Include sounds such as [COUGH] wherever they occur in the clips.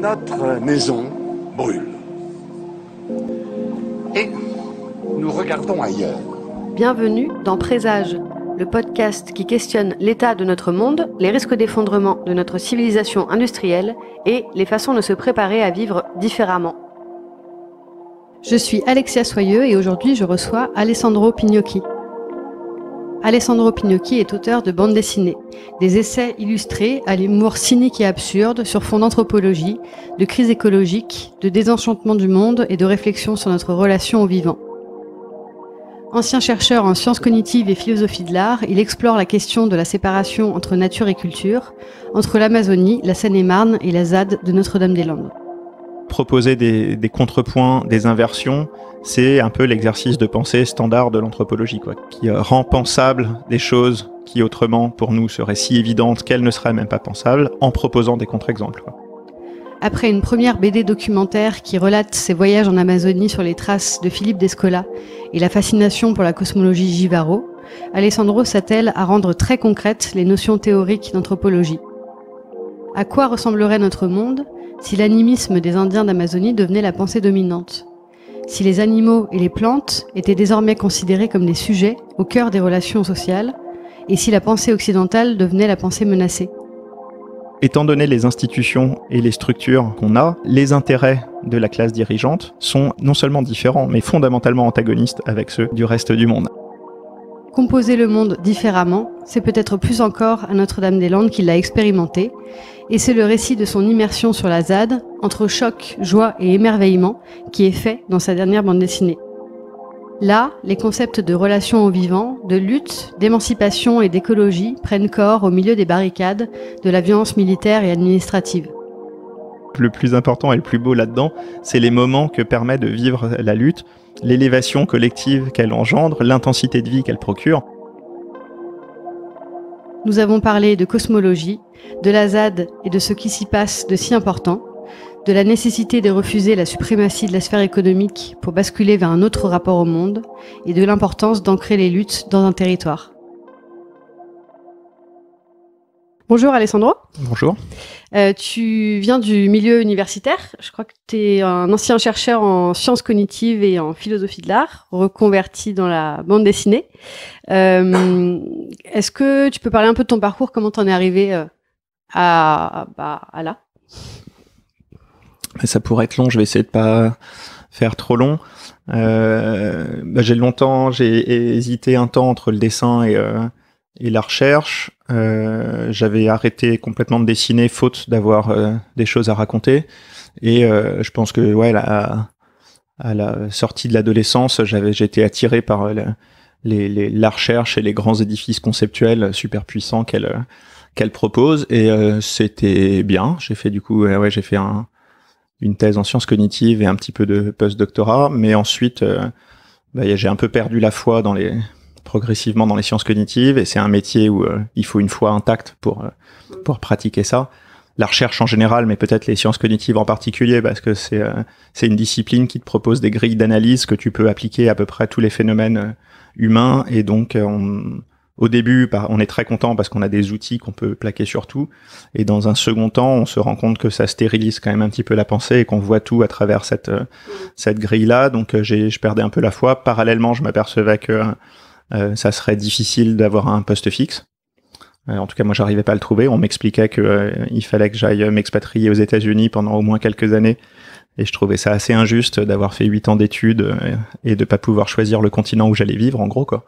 Notre maison brûle. Et nous regardons ailleurs. Bienvenue dans Présage, le podcast qui questionne l'état de notre monde, les risques d'effondrement de notre civilisation industrielle et les façons de se préparer à vivre différemment. Je suis Alexia Soyeux et aujourd'hui je reçois Alessandro Pignocchi. Alessandro Pignocchi est auteur de bandes dessinées, des essais illustrés à l'humour cynique et absurde sur fond d'anthropologie, de crise écologique, de désenchantement du monde et de réflexion sur notre relation au vivant. Ancien chercheur en sciences cognitives et philosophie de l'art, il explore la question de la séparation entre nature et culture, entre l'Amazonie, la Seine-et-Marne et la ZAD de Notre-Dame-des-Landes proposer des, contrepoints, des inversions, c'est un peu l'exercice de pensée standard de l'anthropologie, quoi, qui euh, rend pensable des choses qui autrement pour nous seraient si évidentes qu'elles ne seraient même pas pensables, en proposant des contre-exemples. Après une première BD documentaire qui relate ses voyages en Amazonie sur les traces de Philippe d'Escola et la fascination pour la cosmologie Givaro, Alessandro s'attelle à rendre très concrètes les notions théoriques d'anthropologie. À quoi ressemblerait notre monde si l'animisme des Indiens d'Amazonie devenait la pensée dominante, si les animaux et les plantes étaient désormais considérés comme des sujets au cœur des relations sociales, et si la pensée occidentale devenait la pensée menacée. Étant donné les institutions et les structures qu'on a, les intérêts de la classe dirigeante sont non seulement différents, mais fondamentalement antagonistes avec ceux du reste du monde. Composer le monde différemment, c'est peut-être plus encore à Notre-Dame-des-Landes qu'il l'a expérimenté, et c'est le récit de son immersion sur la ZAD, entre choc, joie et émerveillement, qui est fait dans sa dernière bande dessinée. Là, les concepts de relation au vivant, de lutte, d'émancipation et d'écologie prennent corps au milieu des barricades, de la violence militaire et administrative le plus important et le plus beau là-dedans, c'est les moments que permet de vivre la lutte, l'élévation collective qu'elle engendre, l'intensité de vie qu'elle procure. Nous avons parlé de cosmologie, de la et de ce qui s'y passe de si important, de la nécessité de refuser la suprématie de la sphère économique pour basculer vers un autre rapport au monde et de l'importance d'ancrer les luttes dans un territoire. Bonjour Alessandro. Bonjour. Euh, tu viens du milieu universitaire. Je crois que tu es un ancien chercheur en sciences cognitives et en philosophie de l'art, reconverti dans la bande dessinée. Euh, est-ce que tu peux parler un peu de ton parcours Comment t'en es arrivé euh, bah, à, là Ça pourrait être long. Je vais essayer de pas faire trop long. Bah, j'ai longtemps, j'ai hésité un temps entre le dessin et et la recherche. Euh, j'avais arrêté complètement de dessiner faute d'avoir euh, des choses à raconter. Et euh, je pense que ouais, à la sortie de l'adolescence, j'avais j'étais attiré par la, recherche et les grands édifices conceptuels super puissants qu'elle qu'elle propose. Et c'était bien. J'ai fait du coup ouais, j'ai fait une thèse en sciences cognitives et un petit peu de post-doctorat. Mais ensuite, bah, j'ai un peu perdu la foi dans les progressivement dans les sciences cognitives et c'est un métier où euh, il faut une foi intacte pour, euh, mm. pour pratiquer ça. La recherche en général, mais peut-être les sciences cognitives en particulier, parce que c'est euh, c'est une discipline qui te propose des grilles d'analyse que tu peux appliquer à peu près tous les phénomènes humains. Et donc, on, au début, bah, on est très content parce qu'on a des outils qu'on peut plaquer sur tout. Et dans un second temps, on se rend compte que ça stérilise quand même un petit peu la pensée et qu'on voit tout à travers cette, mm. cette grille-là. Donc, j'ai je perdais un peu la foi. Parallèlement, je m'apercevais que euh, ça serait difficile d'avoir un poste fixe. Euh, en tout cas, moi, j'arrivais pas à le trouver. On m'expliquait qu'il euh, il fallait que j'aille m'expatrier aux États-Unis pendant au moins quelques années et je trouvais ça assez injuste d'avoir fait 8 ans d'études et de pas pouvoir choisir le continent où j'allais vivre, en gros, quoi.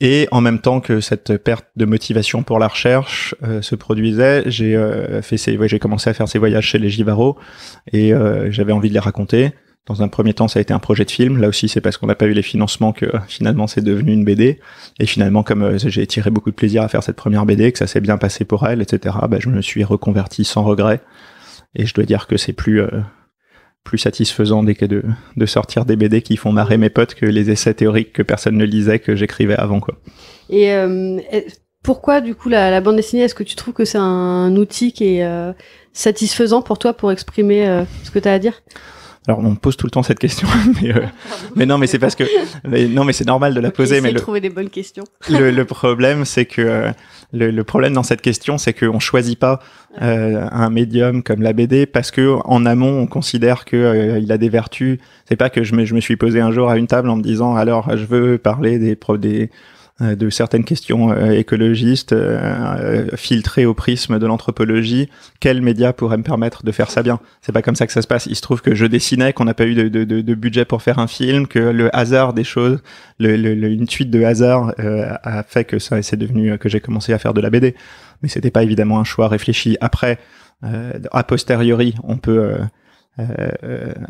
Et en même temps que cette perte de motivation pour la recherche se produisait, j'ai fait ces, ouais, j'ai commencé à faire ces voyages chez les Givaro et j'avais envie de les raconter. Dans un premier temps, ça a été un projet de film. Là aussi, c'est parce qu'on n'a pas eu les financements que euh, finalement c'est devenu une BD. Et finalement, comme euh, j'ai tiré beaucoup de plaisir à faire cette première BD, que ça s'est bien passé pour elle, etc., bah, je me suis reconverti sans regret. Et je dois dire que c'est plus, euh, plus satisfaisant de, sortir des BD qui font marrer mes potes que les essais théoriques que personne ne lisait, que j'écrivais avant. Quoi. Et pourquoi, du coup, la, bande dessinée, est-ce que tu trouves que c'est un outil qui est satisfaisant pour toi pour exprimer ce que tu as à dire alors on me pose tout le temps cette question, [LAUGHS] euh, mais, non, mais c'est parce que non, mais c'est normal de la poser. Mais le, trouver des bonnes questions. le, problème, c'est que euh, le, problème dans cette question, c'est qu'on choisit pas euh, un médium comme la BD parce que en amont, on considère que il a des vertus. C'est pas que je me, je me suis posé un jour à une table en me disant alors je veux parler des, des euh, de certaines questions euh, écologistes euh, filtrées au prisme de l'anthropologie. Quels médias pourrait me permettre de faire ça bien C'est pas comme ça que ça se passe. Il se trouve que je dessinais, qu'on n'a pas eu de, budget pour faire un film, que le hasard des choses, une suite de hasard a fait que ça, c'est devenu que j'ai commencé à faire de la BD. Mais c'était pas évidemment un choix réfléchi. Après, a posteriori, on peut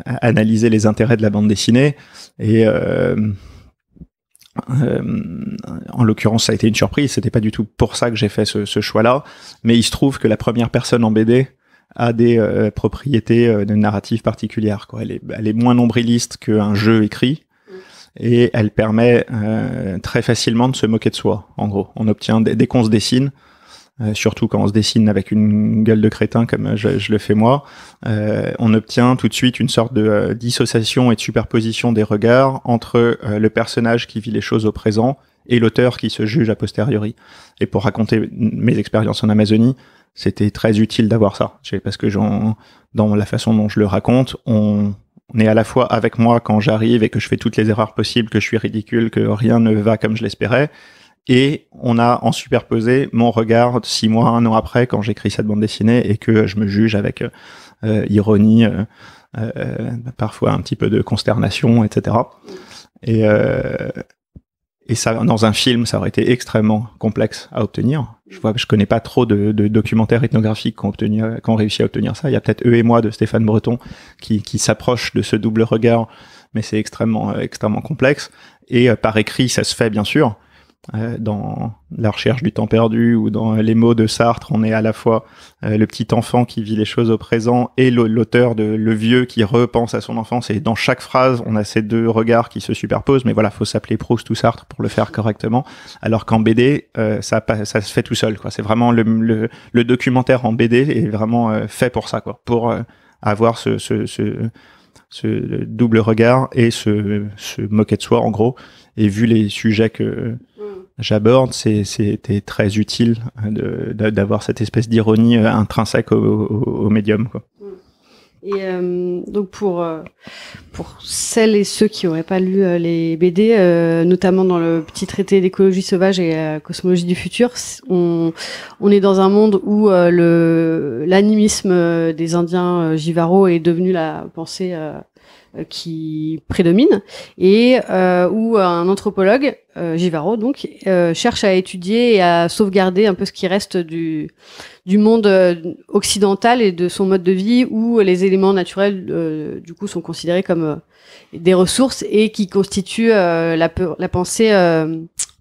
analyser les intérêts de la bande dessinée et euh, en l'occurrence, ça a été une surprise. C'était pas du tout pour ça que j'ai fait ce, choix-là, mais il se trouve que la première personne en BD a des euh, propriétés euh, de narrative particulières. Quoi. Elle, est, moins nombriliste qu'un jeu écrit et elle permet très facilement de se moquer de soi. En gros, on obtient des dès qu'on se dessine, euh, surtout quand on se dessine avec une gueule de crétin comme je, le fais moi, euh, on obtient tout de suite une sorte de euh, dissociation et de superposition des regards entre le personnage qui vit les choses au présent et l'auteur qui se juge a posteriori. Et pour raconter mes expériences en Amazonie, c'était très utile d'avoir ça, parce que dans la façon dont je le raconte, on est à la fois avec moi quand j'arrive et que je fais toutes les erreurs possibles, que je suis ridicule, que rien ne va comme je l'espérais, et on a en superposé mon regard six mois, un an après, quand j'écris cette bande dessinée et que je me juge avec euh, ironie, euh, euh parfois un petit peu de consternation, etc. Et, euh, et ça, dans un film, ça aurait été extrêmement complexe à obtenir. Je vois, je connais pas trop de, de documentaires ethnographiques qui ont, réussi à obtenir ça. Il y a peut-être eux et moi de Stéphane Breton qui, qui s'approche de ce double regard, mais c'est extrêmement, extrêmement complexe. Et euh, par écrit, ça se fait bien sûr, euh, dans la recherche du temps perdu ou dans euh, les mots de Sartre, on est à la fois euh, le petit enfant qui vit les choses au présent et l'auteur de le vieux qui repense à son enfance. Et dans chaque phrase, on a ces deux regards qui se superposent. Mais voilà, faut s'appeler Proust ou Sartre pour le faire correctement. Alors qu'en BD, ça, ça se fait tout seul. Quoi. C'est vraiment le, le, documentaire en BD est vraiment fait pour ça, quoi, pour avoir ce, ce, ce, ce, double regard et ce, ce de soi en gros. Et vu les sujets que j'aborde, c'était très utile d'avoir cette espèce d'ironie euh, intrinsèque au, médium. Et euh, donc pour euh, pour celles et ceux qui n'auraient pas lu les BD, notamment dans le petit traité d'écologie sauvage et cosmologie du futur, on, est dans un monde où le l'animisme des Indiens Jivaro est devenu la pensée euh, qui prédomine et euh, où un anthropologue, euh, Givaro donc, cherche à étudier et à sauvegarder un peu ce qui reste du, du monde occidental et de son mode de vie où les éléments naturels du coup sont considérés comme des ressources et qui constituent la, la pensée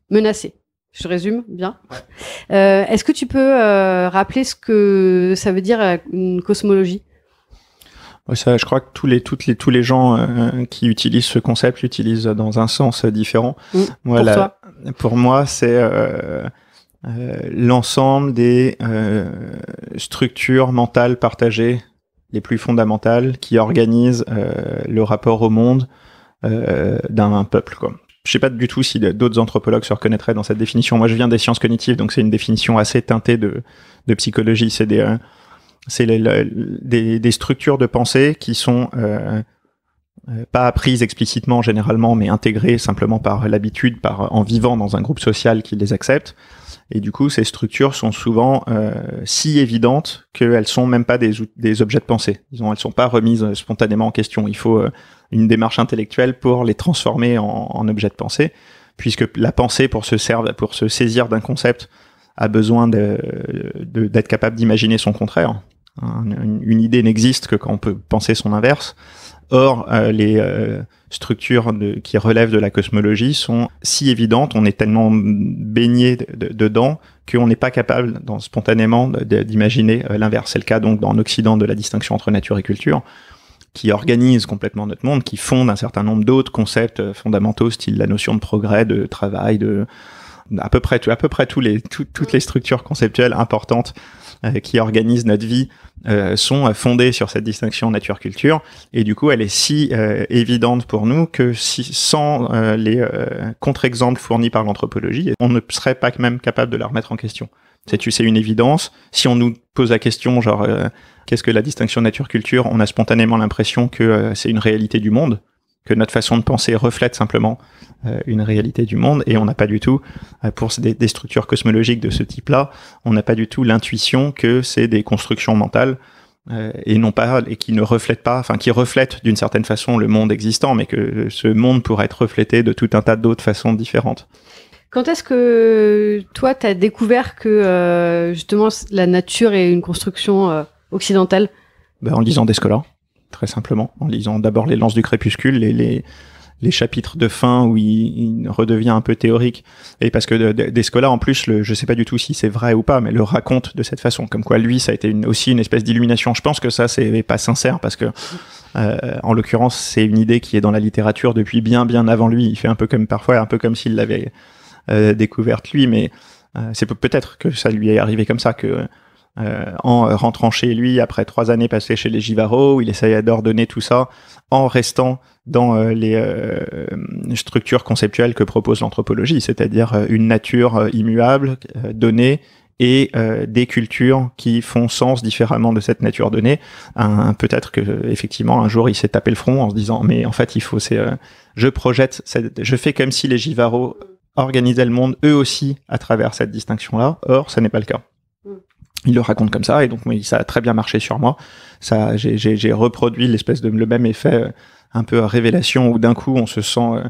menacée. Je résume bien. Euh, Est-ce que tu peux rappeler ce que ça veut dire une cosmologie je crois que tous les, toutes les, tous les gens euh, qui utilisent ce concept l'utilisent dans un sens différent. Mm. pour, pour moi, c'est euh, euh, l'ensemble des structures mentales partagées les plus fondamentales qui organisent le rapport au monde d'un peuple. Quoi. Je sais pas du tout si d'autres anthropologues se reconnaîtraient dans cette définition. Moi, je viens des sciences cognitives, donc c'est une définition assez teintée de, psychologie. C'est c'est des, structures de pensée qui sont euh, euh, pas apprises explicitement généralement, mais intégrées simplement par l'habitude, par en vivant dans un groupe social qui les accepte. Et du coup, ces structures sont souvent euh, si évidentes qu'elles sont même pas des, objets de pensée. Elles elles sont pas remises spontanément en question. Il faut une démarche intellectuelle pour les transformer en, objets de pensée, puisque la pensée, pour se, pour se saisir d'un concept, a besoin d'être capable d'imaginer son contraire. Une, idée n'existe que quand on peut penser son inverse. Or, euh, les euh, structures qui relèvent de la cosmologie sont si évidentes, on est tellement baigné dedans qu'on n'est pas capable dans, spontanément d'imaginer euh, l'inverse. C'est le cas donc dans l'Occident de la distinction entre nature et culture, qui organise complètement notre monde, qui fonde un certain nombre d'autres concepts fondamentaux, style la notion de progrès, de travail, de à peu près, à peu près tous les, toutes les mm. structures conceptuelles importantes euh, qui organisent notre vie euh, sont euh, fondées sur cette distinction nature-culture. Et du coup, elle est si évidente pour nous que si, sans les contre-exemples fournis par l'anthropologie, on ne serait pas même capable de la remettre en question. C'est une évidence. Si on nous pose la question, genre, qu'est-ce que la distinction nature-culture On a spontanément l'impression que c'est une réalité du monde que notre façon de penser reflète simplement euh, une réalité du monde et on n'a pas du tout euh, pour des, structures cosmologiques de ce type-là, on n'a pas du tout l'intuition que c'est des constructions mentales euh, et non pas et qui ne reflètent pas, enfin qui reflètent d'une certaine façon le monde existant, mais que ce monde pourrait être reflété de tout un tas d'autres façons différentes. Quand est-ce que toi tu as découvert que justement la nature est une construction occidentale ben, En lisant des très simplement, en lisant d'abord les lances du crépuscule, les, les, chapitres de fin où il, redevient un peu théorique. Et parce que des en plus, je je sais pas du tout si c'est vrai ou pas, mais le raconte de cette façon. Comme quoi, lui, ça a été aussi une espèce d'illumination. Je pense que ça, c'est pas sincère parce que, euh, en l'occurrence, c'est une idée qui est dans la littérature depuis bien, bien avant lui. Il fait un peu comme parfois, un peu comme s'il l'avait euh, découverte lui, mais euh, c'est peut-être que ça lui est arrivé comme ça que euh, en rentrant chez lui après trois années passées chez les Givaro, où il essayait d'ordonner tout ça en restant dans euh, les euh, structures conceptuelles que propose l'anthropologie, c'est-à-dire une nature immuable, donnée, et des cultures qui font sens différemment de cette nature donnée. Peut-être que effectivement un jour il s'est tapé le front en se disant mais en fait il faut c'est je projette je fais comme si les Givaro organisaient le monde eux aussi à travers cette distinction là. Or ce n'est pas le cas. Mm il le raconte comme ça et donc ça a très bien marché sur moi. Ça, j'ai reproduit l'espèce de le même effet euh, un peu à révélation où d'un coup on se sent euh,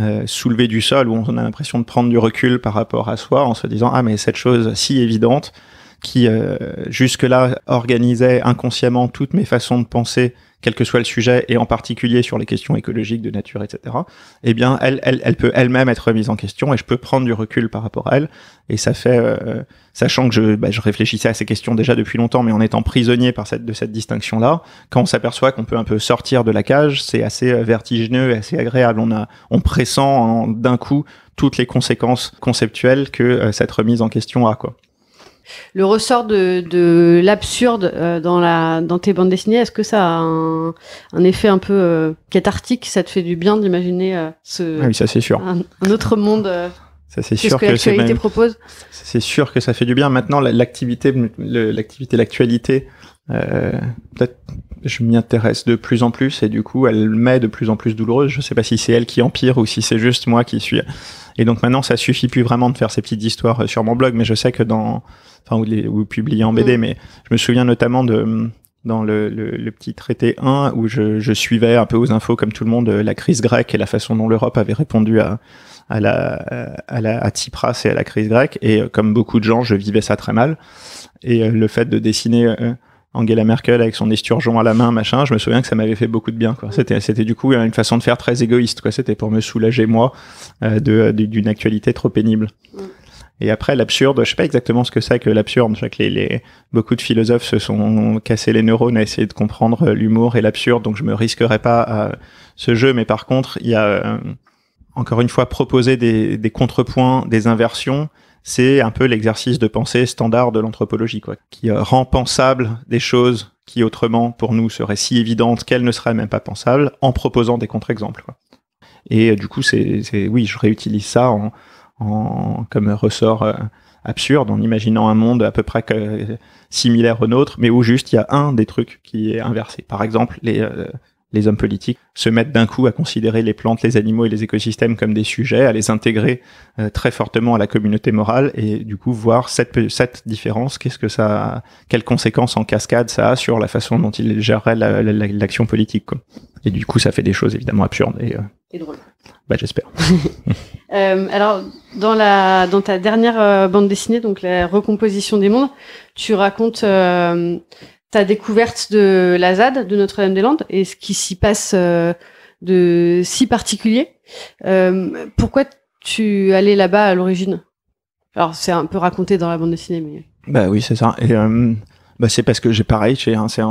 euh, soulevé du sol, où on a l'impression de prendre du recul par rapport à soi en se disant ah mais cette chose si évidente, qui euh, jusque-là organisait inconsciemment toutes mes façons de penser, quel que soit le sujet, et en particulier sur les questions écologiques, de nature, etc., eh bien, elle, elle, elle peut elle-même être remise en question et je peux prendre du recul par rapport à elle. Et ça fait, euh, sachant que je, bah, je, réfléchissais à ces questions déjà depuis longtemps, mais en étant prisonnier par cette, de cette distinction-là, quand on s'aperçoit qu'on peut un peu sortir de la cage, c'est assez euh, vertigineux et assez agréable. On, a, on pressent d'un coup toutes les conséquences conceptuelles que cette remise en question a, quoi le ressort de, l'absurde euh, dans, la, dans tes bandes dessinées, est-ce que ça a un, effet un peu euh, cathartique Ça te fait du bien d'imaginer euh, ce ah oui, ça c'est sûr. Un, autre monde. Ça, c'est sûr que, l'actualité propose. C'est sûr que ça fait du bien. Maintenant, l'activité, l'activité, l'actualité, peut-être je m'y intéresse de plus en plus et du coup, elle m'est de plus en plus douloureuse. Je sais pas si c'est elle qui empire ou si c'est juste moi qui suis et donc maintenant, ça suffit plus vraiment de faire ces petites histoires euh, sur mon blog, mais je sais que dans, enfin, ou, les, publier en BD, mm. mais je me souviens notamment de hum, dans le, petit traité 1 où je, je, suivais un peu aux infos comme tout le monde euh, la crise grecque et la façon dont l'Europe avait répondu à à la à la à Tsipras et à la crise grecque et euh, comme beaucoup de gens, je vivais ça très mal et le fait de dessiner Angela Merkel avec son esturgeon à la main, machin, je me souviens que ça m'avait fait beaucoup de bien. C'était, c'était du coup euh, une façon de faire très égoïste. Quoi. C'était pour me soulager moi euh, de, euh, d'une actualité trop pénible. Mm. Et après l'absurde, je sais pas exactement ce que c'est que l'absurde. Je que les, beaucoup de philosophes se sont cassés les neurones à essayer de comprendre l'humour et l'absurde, donc je me risquerai pas à ce jeu. Mais par contre, il y a encore une fois proposé des, des contrepoints, des inversions c'est un peu l'exercice de pensée standard de l'anthropologie, quoi, qui euh, rend pensable des choses qui autrement pour nous seraient si évidentes qu'elles ne seraient même pas pensables, en proposant des contre-exemples. Et euh, du coup, c'est, oui, je réutilise ça en, comme ressort euh, absurde, en imaginant un monde à peu près similaire au nôtre, mais où juste il y a un des trucs qui est inversé. Par exemple, les les hommes politiques se mettent d'un coup à considérer les plantes, les animaux et les écosystèmes comme des sujets, à les intégrer euh, très fortement à la communauté morale et du coup voir cette, différence, qu'est-ce que ça, quelles conséquences en cascade ça a sur la façon dont ils géreraient l'action politique. Et du coup, ça fait des choses évidemment absurdes et, euh, drôles. Bah, j'espère. [LAUGHS] Euh, alors, dans dans ta dernière bande dessinée, donc la recomposition des mondes, tu racontes ta découverte de la ZAD de Notre-Dame-des-Landes et ce qui s'y passe euh, de si particulier. Euh, pourquoi tu allais là-bas à l'origine Alors c'est un peu raconté dans la bande dessinée, mais. Bah oui, c'est ça. Et euh, bah, c'est parce que j'ai pareil, hein, c'est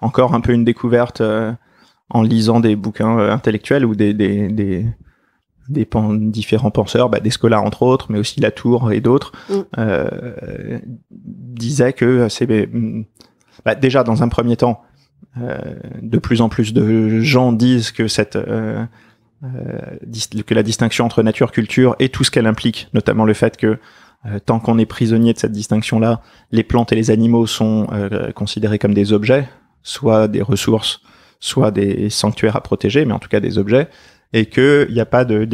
encore un peu une découverte euh, en lisant des bouquins intellectuels ou des des, des, des différents penseurs, bah, des scolaires entre autres, mais aussi Latour et d'autres, mm. euh, disaient que c'est mm, bah, déjà dans un premier temps, euh, de plus en plus de gens disent euh, euh, que la distinction entre nature culture et tout ce qu'elle implique, notamment le fait que tant qu'on est prisonnier de cette distinction-là, les plantes et les animaux sont considérés comme des objets, soit des ressources, soit des sanctuaires à protéger, mais en tout cas des objets, et qu'il n'y a pas de,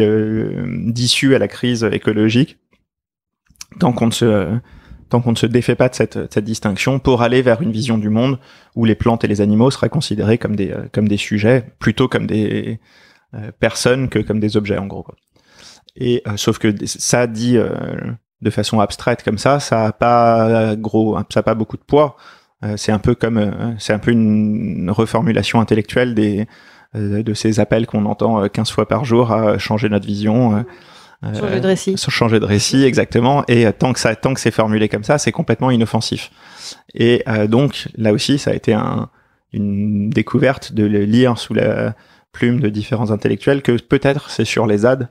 d'issue à la crise écologique tant qu'on ne se tant qu'on ne se défait pas de euh, cette, distinction, pour aller vers une vision du monde où les plantes et les animaux seraient considérés comme des, euh, comme des sujets, plutôt comme des euh, personnes que comme des objets, en gros. Et sauf que ça dit de façon abstraite comme ça, ça n'a pas gros, hein, ça pas beaucoup de poids. c'est un peu comme, c'est un peu une reformulation intellectuelle des de ces appels qu'on entend 15 fois par jour à changer notre vision euh, changer de récit. Changer de récit, exactement. Et euh, tant que ça, tant que c'est formulé comme ça, c'est complètement inoffensif. Et euh, donc là aussi, ça a été une découverte de le lire sous la plume de différents intellectuels que peut-être c'est sur les ZAD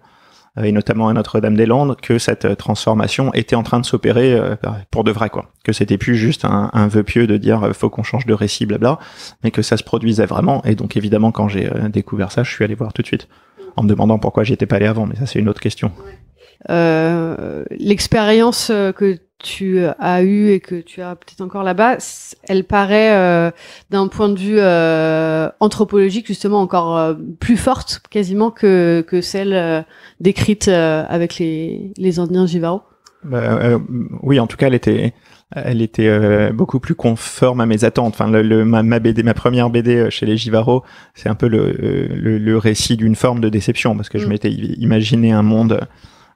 et notamment à Notre-Dame-des-Landes, que cette transformation était en train de s'opérer bah, pour de vrai, quoi. Que c'était plus juste un, un, vœu pieux de dire faut qu'on change de récit, blabla, mais que ça se produisait vraiment. Et donc évidemment, quand j'ai découvert ça, je suis allé voir tout de suite en me demandant pourquoi j'y étais pas allé avant, mais ça c'est une autre question. Euh, l'expérience euh, que tu euh, as eue et que tu as peut-être encore là-bas, elle paraît d'un point de vue anthropologique justement encore plus forte quasiment que, que celle décrite avec les, les Indiens bah, oui, en tout cas, elle était elle était euh, beaucoup plus conforme à mes attentes. Enfin, ma, BD, ma première BD euh, chez les Givaro, c'est un peu euh, le, récit d'une forme de déception parce que je mm. m'étais imaginé un monde.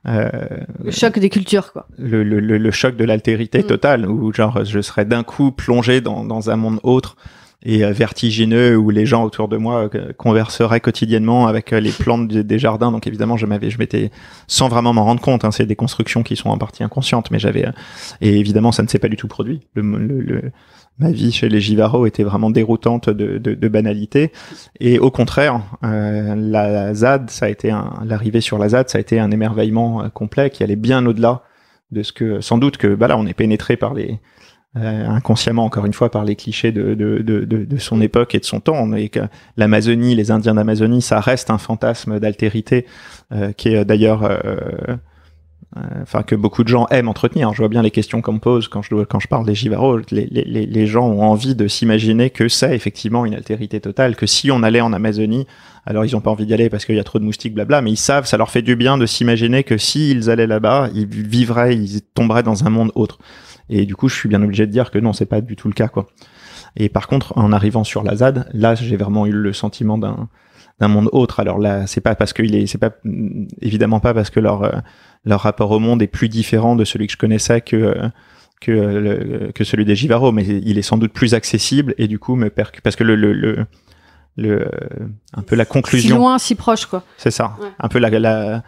le choc des cultures, quoi. Le, le choc de l'altérité mm. totale, où genre je serais d'un coup plongé dans un monde autre et euh, vertigineux où les gens autour de moi euh, converseraient quotidiennement avec euh, les plantes des jardins. Donc évidemment, je m'avais, je m'étais, sans vraiment m'en rendre compte, hein, c'est des constructions qui sont en partie inconscientes, mais j'avais, et évidemment, ça ne s'est pas du tout produit. Le, ma vie chez les Givaro était vraiment déroutante de, de, de banalité. Et au contraire, la, ZAD, ça a été l'arrivée sur la ZAD, ça a été un émerveillement complet qui allait bien au-delà de ce que, sans doute que, bah là, on est pénétré par les, euh, inconsciemment encore une fois par les clichés de, de, de, son époque et de son temps et que l'Amazonie les Indiens d'Amazonie ça reste un fantasme d'altérité euh, qui est d'ailleurs euh, enfin que beaucoup de gens aiment entretenir. Je vois bien les questions qu'on me pose quand je, quand je parle des Givaro. Les, gens ont envie de s'imaginer que c'est effectivement une altérité totale, que si on allait en Amazonie, alors ils ont pas envie d'y aller parce qu'il y a trop de moustiques, blabla, mais ils savent, ça leur fait du bien de s'imaginer que s'ils allaient là-bas, ils vivraient, ils tomberaient dans un monde autre. Et du coup, je suis bien obligé de dire que non, c'est pas du tout le cas, quoi. Et par contre, en arrivant sur la ZAD, là, j'ai vraiment eu le sentiment d'un d'un monde autre. Alors là, c'est pas parce qu'il est, c'est pas évidemment pas parce que leur euh, leur rapport au monde est plus différent de celui que je connaissais que euh, que, euh, que celui des Givaro, mais il est sans doute plus accessible et du coup me percute parce que le, le, le un peu la conclusion. Si loin, si proche, quoi. C'est ça. Un peu la, la,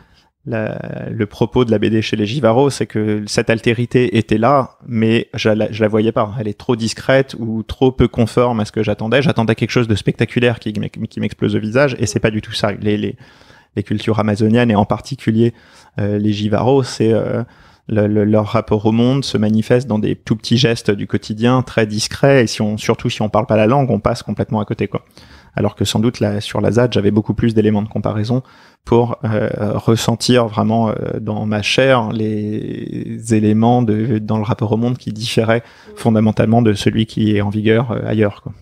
le propos de la BD chez les Jivaro, c'est que cette altérité était là, mais je la, la voyais pas. Elle est trop discrète ou trop peu conforme à ce que j'attendais. J'attendais quelque chose de spectaculaire qui, qui m'explose au visage, et c'est pas du tout ça. Les, cultures amazoniennes et en particulier euh, les Jivaro, c'est euh, le, leur rapport au monde se manifeste dans des tout petits gestes du quotidien, très discrets. Et si on, surtout si on parle pas la langue, on passe complètement à côté, quoi. Alors que sans doute là, sur la ZAD, j'avais beaucoup plus d'éléments de comparaison pour euh, ressentir vraiment euh, dans ma chair les éléments de, dans le rapport au monde qui différaient fondamentalement de celui qui est en vigueur euh, ailleurs. Quoi.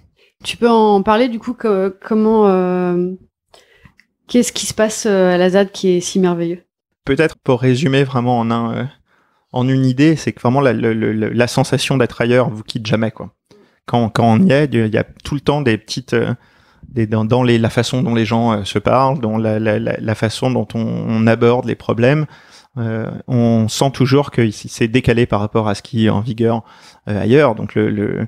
Tu peux en parler du coup comment qu'est-ce qui se passe à la ZAD qui est si merveilleux Peut-être pour résumer vraiment en un en une idée, c'est que vraiment la, sensation d'être ailleurs vous quitte jamais quoi. Quand, quand on y est, il y a tout le temps des petites euh, dans, les, la façon dont les gens euh, se parlent, dans la, façon dont on, aborde les problèmes. Euh, on sent toujours que c'est décalé par rapport à ce qui est en vigueur ailleurs. Donc le,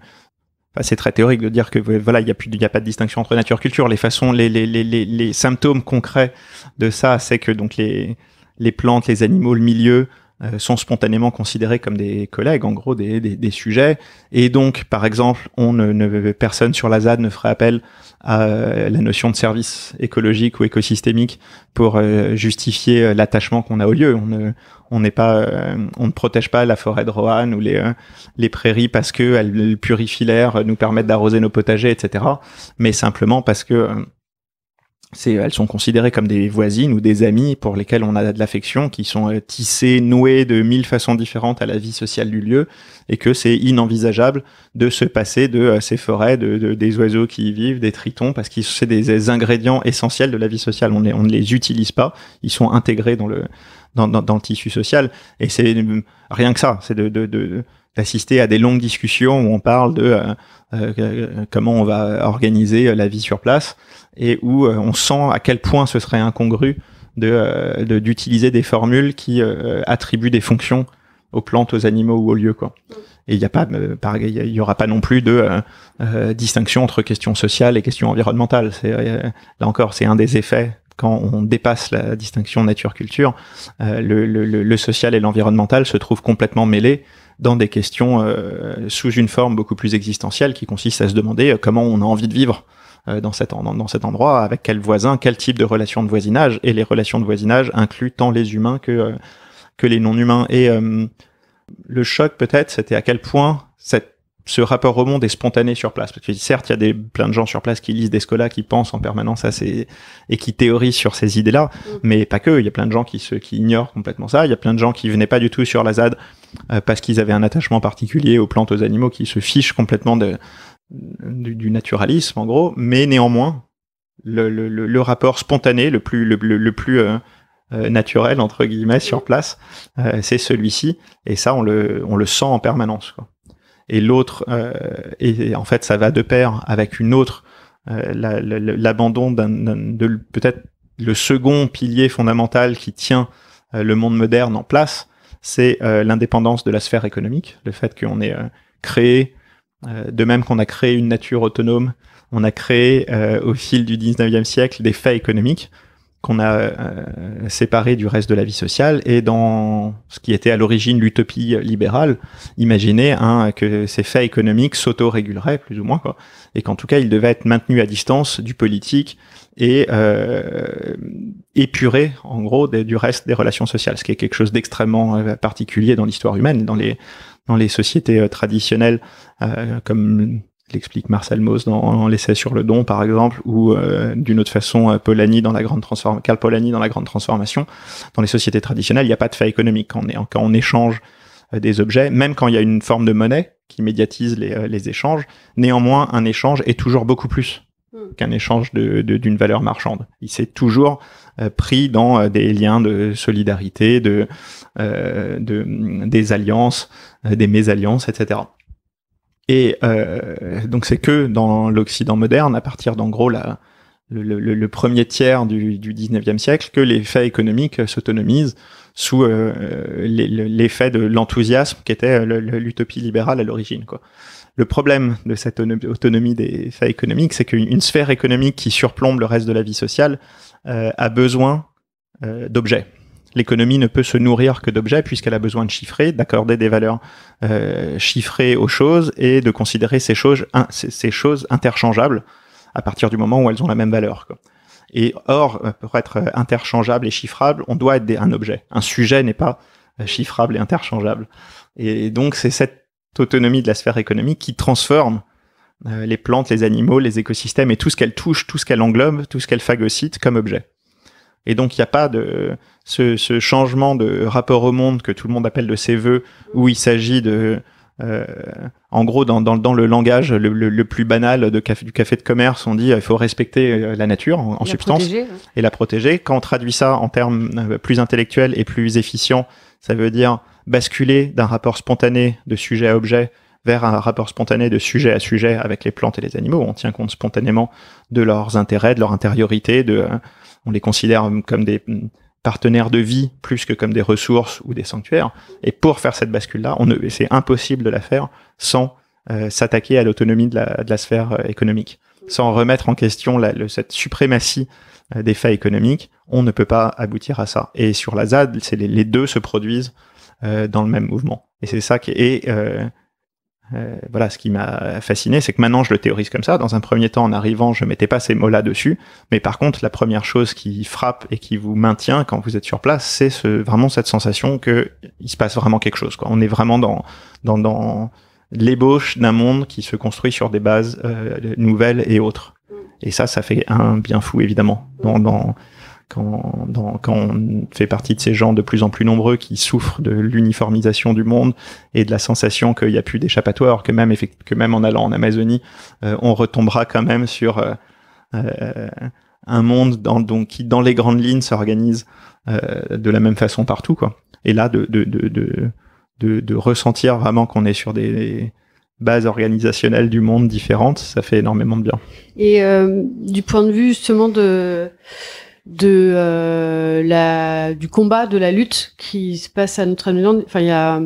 c'est très théorique de dire que voilà, il n'y a plus, a pas de distinction entre nature et culture. Les façons, les, les symptômes concrets de ça, c'est que donc les les plantes, les animaux, le milieu euh, sont spontanément considérés comme des collègues, en gros des, des, sujets. Et donc, par exemple, on ne, personne sur la ZAD ne ferait appel à euh, la notion de service écologique ou écosystémique pour euh, justifier l'attachement qu'on a au lieu. On ne, on n'est pas, on ne protège pas la forêt de Roanne ou les les prairies parce que elles, purifient l'air, nous permettent d'arroser nos potagers, etc. Mais simplement parce que elles sont considérées comme des voisines ou des amis pour lesquelles on a de l'affection, qui sont euh, tissées, nouées de mille façons différentes à la vie sociale du lieu, et que c'est inenvisageable de se passer de euh, ces forêts, de, de, des oiseaux qui y vivent, des tritons, parce qu'ils c'est des, ingrédients essentiels de la vie sociale. On, les, on ne les utilise pas, ils sont intégrés dans le, dans, dans, dans le tissu social, et c'est euh, rien que ça, c'est de, de d'assister à des longues discussions où on parle de euh, euh, comment on va organiser la vie sur place et où euh, on sent à quel point ce serait incongru de d'utiliser des formules qui attribuent des fonctions aux plantes, aux animaux ou aux lieux quoi. Et il n'y a pas, il y aura pas non plus de distinction entre questions sociales et questions environnementales. là encore, c'est un des effets quand on dépasse la distinction nature-culture. Le, le, social et l'environnemental se trouvent complètement mêlés dans des questions euh, sous une forme beaucoup plus existentielle qui consiste à se demander euh, comment on a envie de vivre euh, dans cet, dans cet endroit, avec quel voisin, quel type de relation de voisinage. Et les relations de voisinage incluent tant les humains que, que les non-humains. Et le choc peut-être, c'était à quel point cette ce rapport au monde est spontané sur place. Parce certes, il y a des, plein de gens sur place qui lisent des scolas, qui pensent en permanence à ces, et qui théorisent sur ces idées-là, mm. mais pas que. Il y a plein de gens qui se, qui ignorent complètement ça. Il y a plein de gens qui venaient pas du tout sur la ZAD euh, parce qu'ils avaient un attachement particulier aux plantes, aux animaux, qui se fichent complètement de, du, naturalisme, en gros. Mais néanmoins, le, rapport spontané, le plus, le, plus, euh, euh, naturel entre guillemets sur mm. place, c'est celui-ci et ça on le on le sent en permanence quoi et l'autre, euh, et, en fait, ça va de pair avec une autre, euh, l'abandon d'un de peut-être le second pilier fondamental qui tient euh, le monde moderne en place, c'est l'indépendance de la sphère économique, le fait qu'on ait créé, de même qu'on a créé une nature autonome, on a créé au fil du 19e siècle des faits économiques a euh, séparé du reste de la vie sociale et dans ce qui était à l'origine l'utopie libérale, imaginer hein, que ces faits économiques s'auto-réguleraient plus ou moins quoi, et qu'en tout cas ils devaient être maintenus à distance du politique et euh, épurés en gros du reste des relations sociales, ce qui est quelque chose d'extrêmement euh, particulier dans l'histoire humaine, dans les dans les sociétés euh, traditionnelles comme l'explique Marcel Mauss dans l'essai sur le don, par exemple, ou euh, d'une autre façon, euh, Polanyi dans la grande transformation, Karl Polanyi dans la grande transformation. Dans les sociétés traditionnelles, il n'y a pas de fait économique quand on, échange euh, des objets, même quand il y a une forme de monnaie qui médiatise les, échanges. Néanmoins, un échange est toujours beaucoup plus hmm. qu'un échange d'une de, valeur marchande. Il s'est toujours pris dans des liens de solidarité, de, de des alliances, des mésalliances, etc. Et euh, donc c'est que dans l'Occident moderne, à partir d'en gros la, le, premier tiers du, du 19e siècle, que les faits économiques s'autonomisent sous euh, l'effet de l'enthousiasme qui était euh, l'utopie libérale à l'origine. Le problème de cette autonomie des faits économiques, c'est qu'une sphère économique qui surplombe le reste de la vie sociale a besoin d'objets l'économie ne peut se nourrir que d'objets puisqu'elle a besoin de chiffrer, d'accorder des valeurs euh, chiffrées aux choses et de considérer ces choses, ces, choses interchangeables à partir du moment où elles ont la même valeur. Et or, euh, pour être euh, interchangeable et chiffrable, on doit être un objet. Un sujet n'est pas chiffrable et interchangeable. Et donc, c'est cette autonomie de la sphère économique qui transforme les plantes, les animaux, les écosystèmes et tout ce qu'elle touche, tout ce qu'elle englobe, tout ce qu'elle phagocyte comme objet. Et donc, il n'y a pas de ce, changement de rapport au monde que tout le monde appelle de ses voeux, où il s'agit de... Euh, en gros, dans, le langage le, plus banal du café de commerce, on dit euh, il faut respecter euh, la nature en, substance et la protéger. Quand on traduit ça en termes plus intellectuels et plus efficients, ça veut dire basculer d'un rapport spontané de sujet à objet vers un rapport spontané de sujet à sujet avec les plantes et les animaux. On tient compte spontanément de leurs intérêts, de leur intériorité, de, on les considère comme des partenaires de vie plus que comme des ressources ou des sanctuaires. Et pour faire cette bascule-là, c'est impossible de la faire sans euh, s'attaquer à l'autonomie de la, sphère euh, économique, sans remettre en question cette suprématie euh, des faits économiques. On ne peut pas aboutir à ça. Et sur la ZAD, les, deux se produisent dans le même mouvement. Et c'est ça qui est euh, voilà, ce qui m'a fasciné, c'est que maintenant je le théorise comme ça. Dans un premier temps, en arrivant, je mettais pas ces mots-là dessus, mais par contre, la première chose qui frappe et qui vous maintient quand vous êtes sur place, c'est ce, vraiment cette sensation que il se passe vraiment quelque chose. Quoi. On est vraiment dans dans, dans l'ébauche d'un monde qui se construit sur des bases euh, nouvelles et autres. Et ça, ça fait un bien fou évidemment dans, dans quand, quand on fait partie de ces gens de plus en plus nombreux qui souffrent de l'uniformisation du monde et de la sensation qu'il n'y a plus d'échappatoire, que même, que même en allant en Amazonie, euh, on retombera quand même sur euh, euh, un monde dans, donc, qui, dans les grandes lignes, s'organise de la même façon partout. Quoi. Et là, de, de, de, de, de ressentir vraiment qu'on est sur des, bases organisationnelles du monde différentes, ça fait énormément de bien. Et du point de vue justement de de euh, la du combat, de la lutte qui se passe à Notre-Dame. Enfin, il y a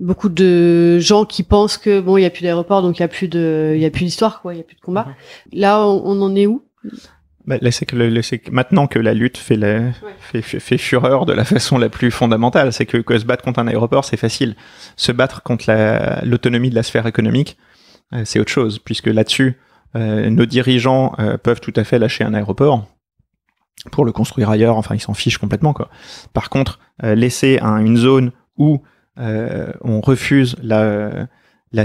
beaucoup de gens qui pensent que bon, il y a plus d'aéroport, donc il y a plus de, il y a plus d'histoire, quoi, il y a plus de combat. Mhm. Là, on, en est où bah, que maintenant que la lutte fait, la, fait, fureur de la façon la plus fondamentale, c'est que, se battre contre un aéroport, c'est facile. Se battre contre l'autonomie de la sphère économique, euh, c'est autre chose, puisque là-dessus, euh, nos dirigeants peuvent tout à fait lâcher un aéroport pour le construire ailleurs. Enfin, ils s'en fichent complètement. Quoi. Par contre, euh, laisser une zone où euh, on refuse la,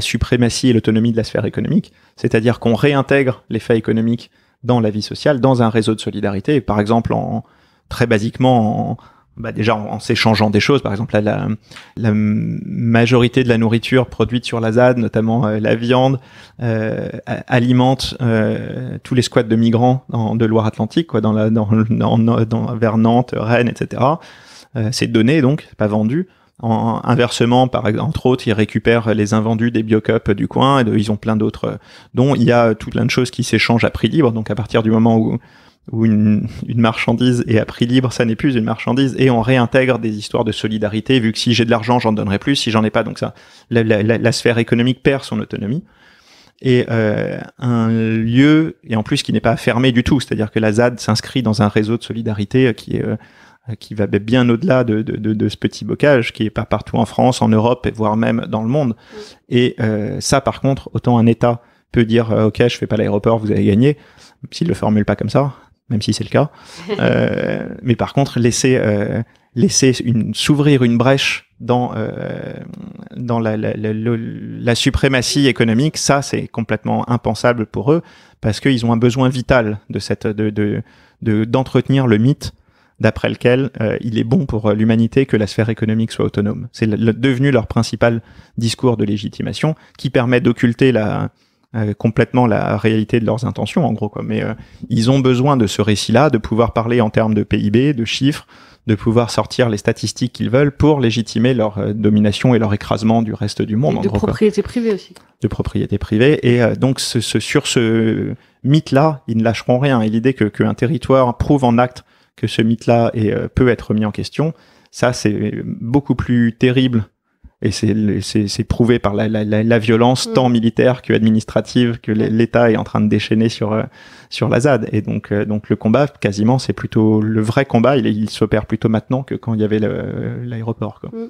suprématie et l'autonomie de la sphère économique, c'est-à-dire qu'on réintègre les faits économiques dans la vie sociale, dans un réseau de solidarité, par exemple en très basiquement en, bah déjà en, s'échangeant des choses. Par exemple, la, la, majorité de la nourriture produite sur la ZAD, notamment euh, la viande, euh, alimente euh, tous les squats de migrants dans, de Loire-Atlantique, quoi, dans la, dans, dans, dans, vers Nantes, Rennes, etc. Euh, c'est donné donc, pas vendu. En, inversement, par entre autres, ils récupèrent les invendus des biocups du coin et ils ont plein d'autres euh, dont Il y a tout plein de choses qui s'échangent à prix libre. Donc à partir du moment où où une, marchandise est à prix libre, ça n'est plus une marchandise, et on réintègre des histoires de solidarité, vu que si j'ai de l'argent, j'en donnerai plus, si j'en ai pas, donc ça, la, sphère économique perd son autonomie. Et euh, un lieu, et en plus qui n'est pas fermé du tout, c'est-à-dire que la ZAD s'inscrit dans un réseau de solidarité euh, qui est... Euh, qui va bien au-delà de, de, ce petit bocage qui est pas partout en France, en Europe, et voire même dans le monde. Et euh, ça, par contre, autant un État peut dire ok je fais pas l'aéroport vous avez gagné s'il le formule pas comme ça même si c'est le cas. [LAUGHS] Euh, mais par contre, laisser, euh, laisser une, s'ouvrir une brèche dans, euh, dans la, la, suprématie économique, ça, c'est complètement impensable pour eux parce qu'ils ont un besoin vital de cette, de, d'entretenir de, d'entretenir le mythe d'après lequel il est bon pour l'humanité que la sphère économique soit autonome. C'est devenu leur principal discours de légitimation qui permet d'occulter la, euh, complètement la réalité de leurs intentions, en gros. Quoi. Mais euh, ils ont besoin de ce récit-là, de pouvoir parler en termes de PIB, de chiffres, de pouvoir sortir les statistiques qu'ils veulent pour légitimer leur euh, domination et leur écrasement du reste du monde. de propriété privée aussi. De propriété privée. Et donc, ce, sur ce mythe-là, ils ne lâcheront rien. Et l'idée qu'un que territoire prouve en acte que ce mythe-là peut être mis en question, ça, c'est beaucoup plus terrible et c'est prouvé par la, la, la violence mm. tant militaire que administrative que mm. l'État est en train de déchaîner sur euh, sur la ZAD. Et donc euh, donc le combat quasiment c'est plutôt le vrai combat. Il, il s'opère plutôt maintenant que quand il y avait l'aéroport. Mm.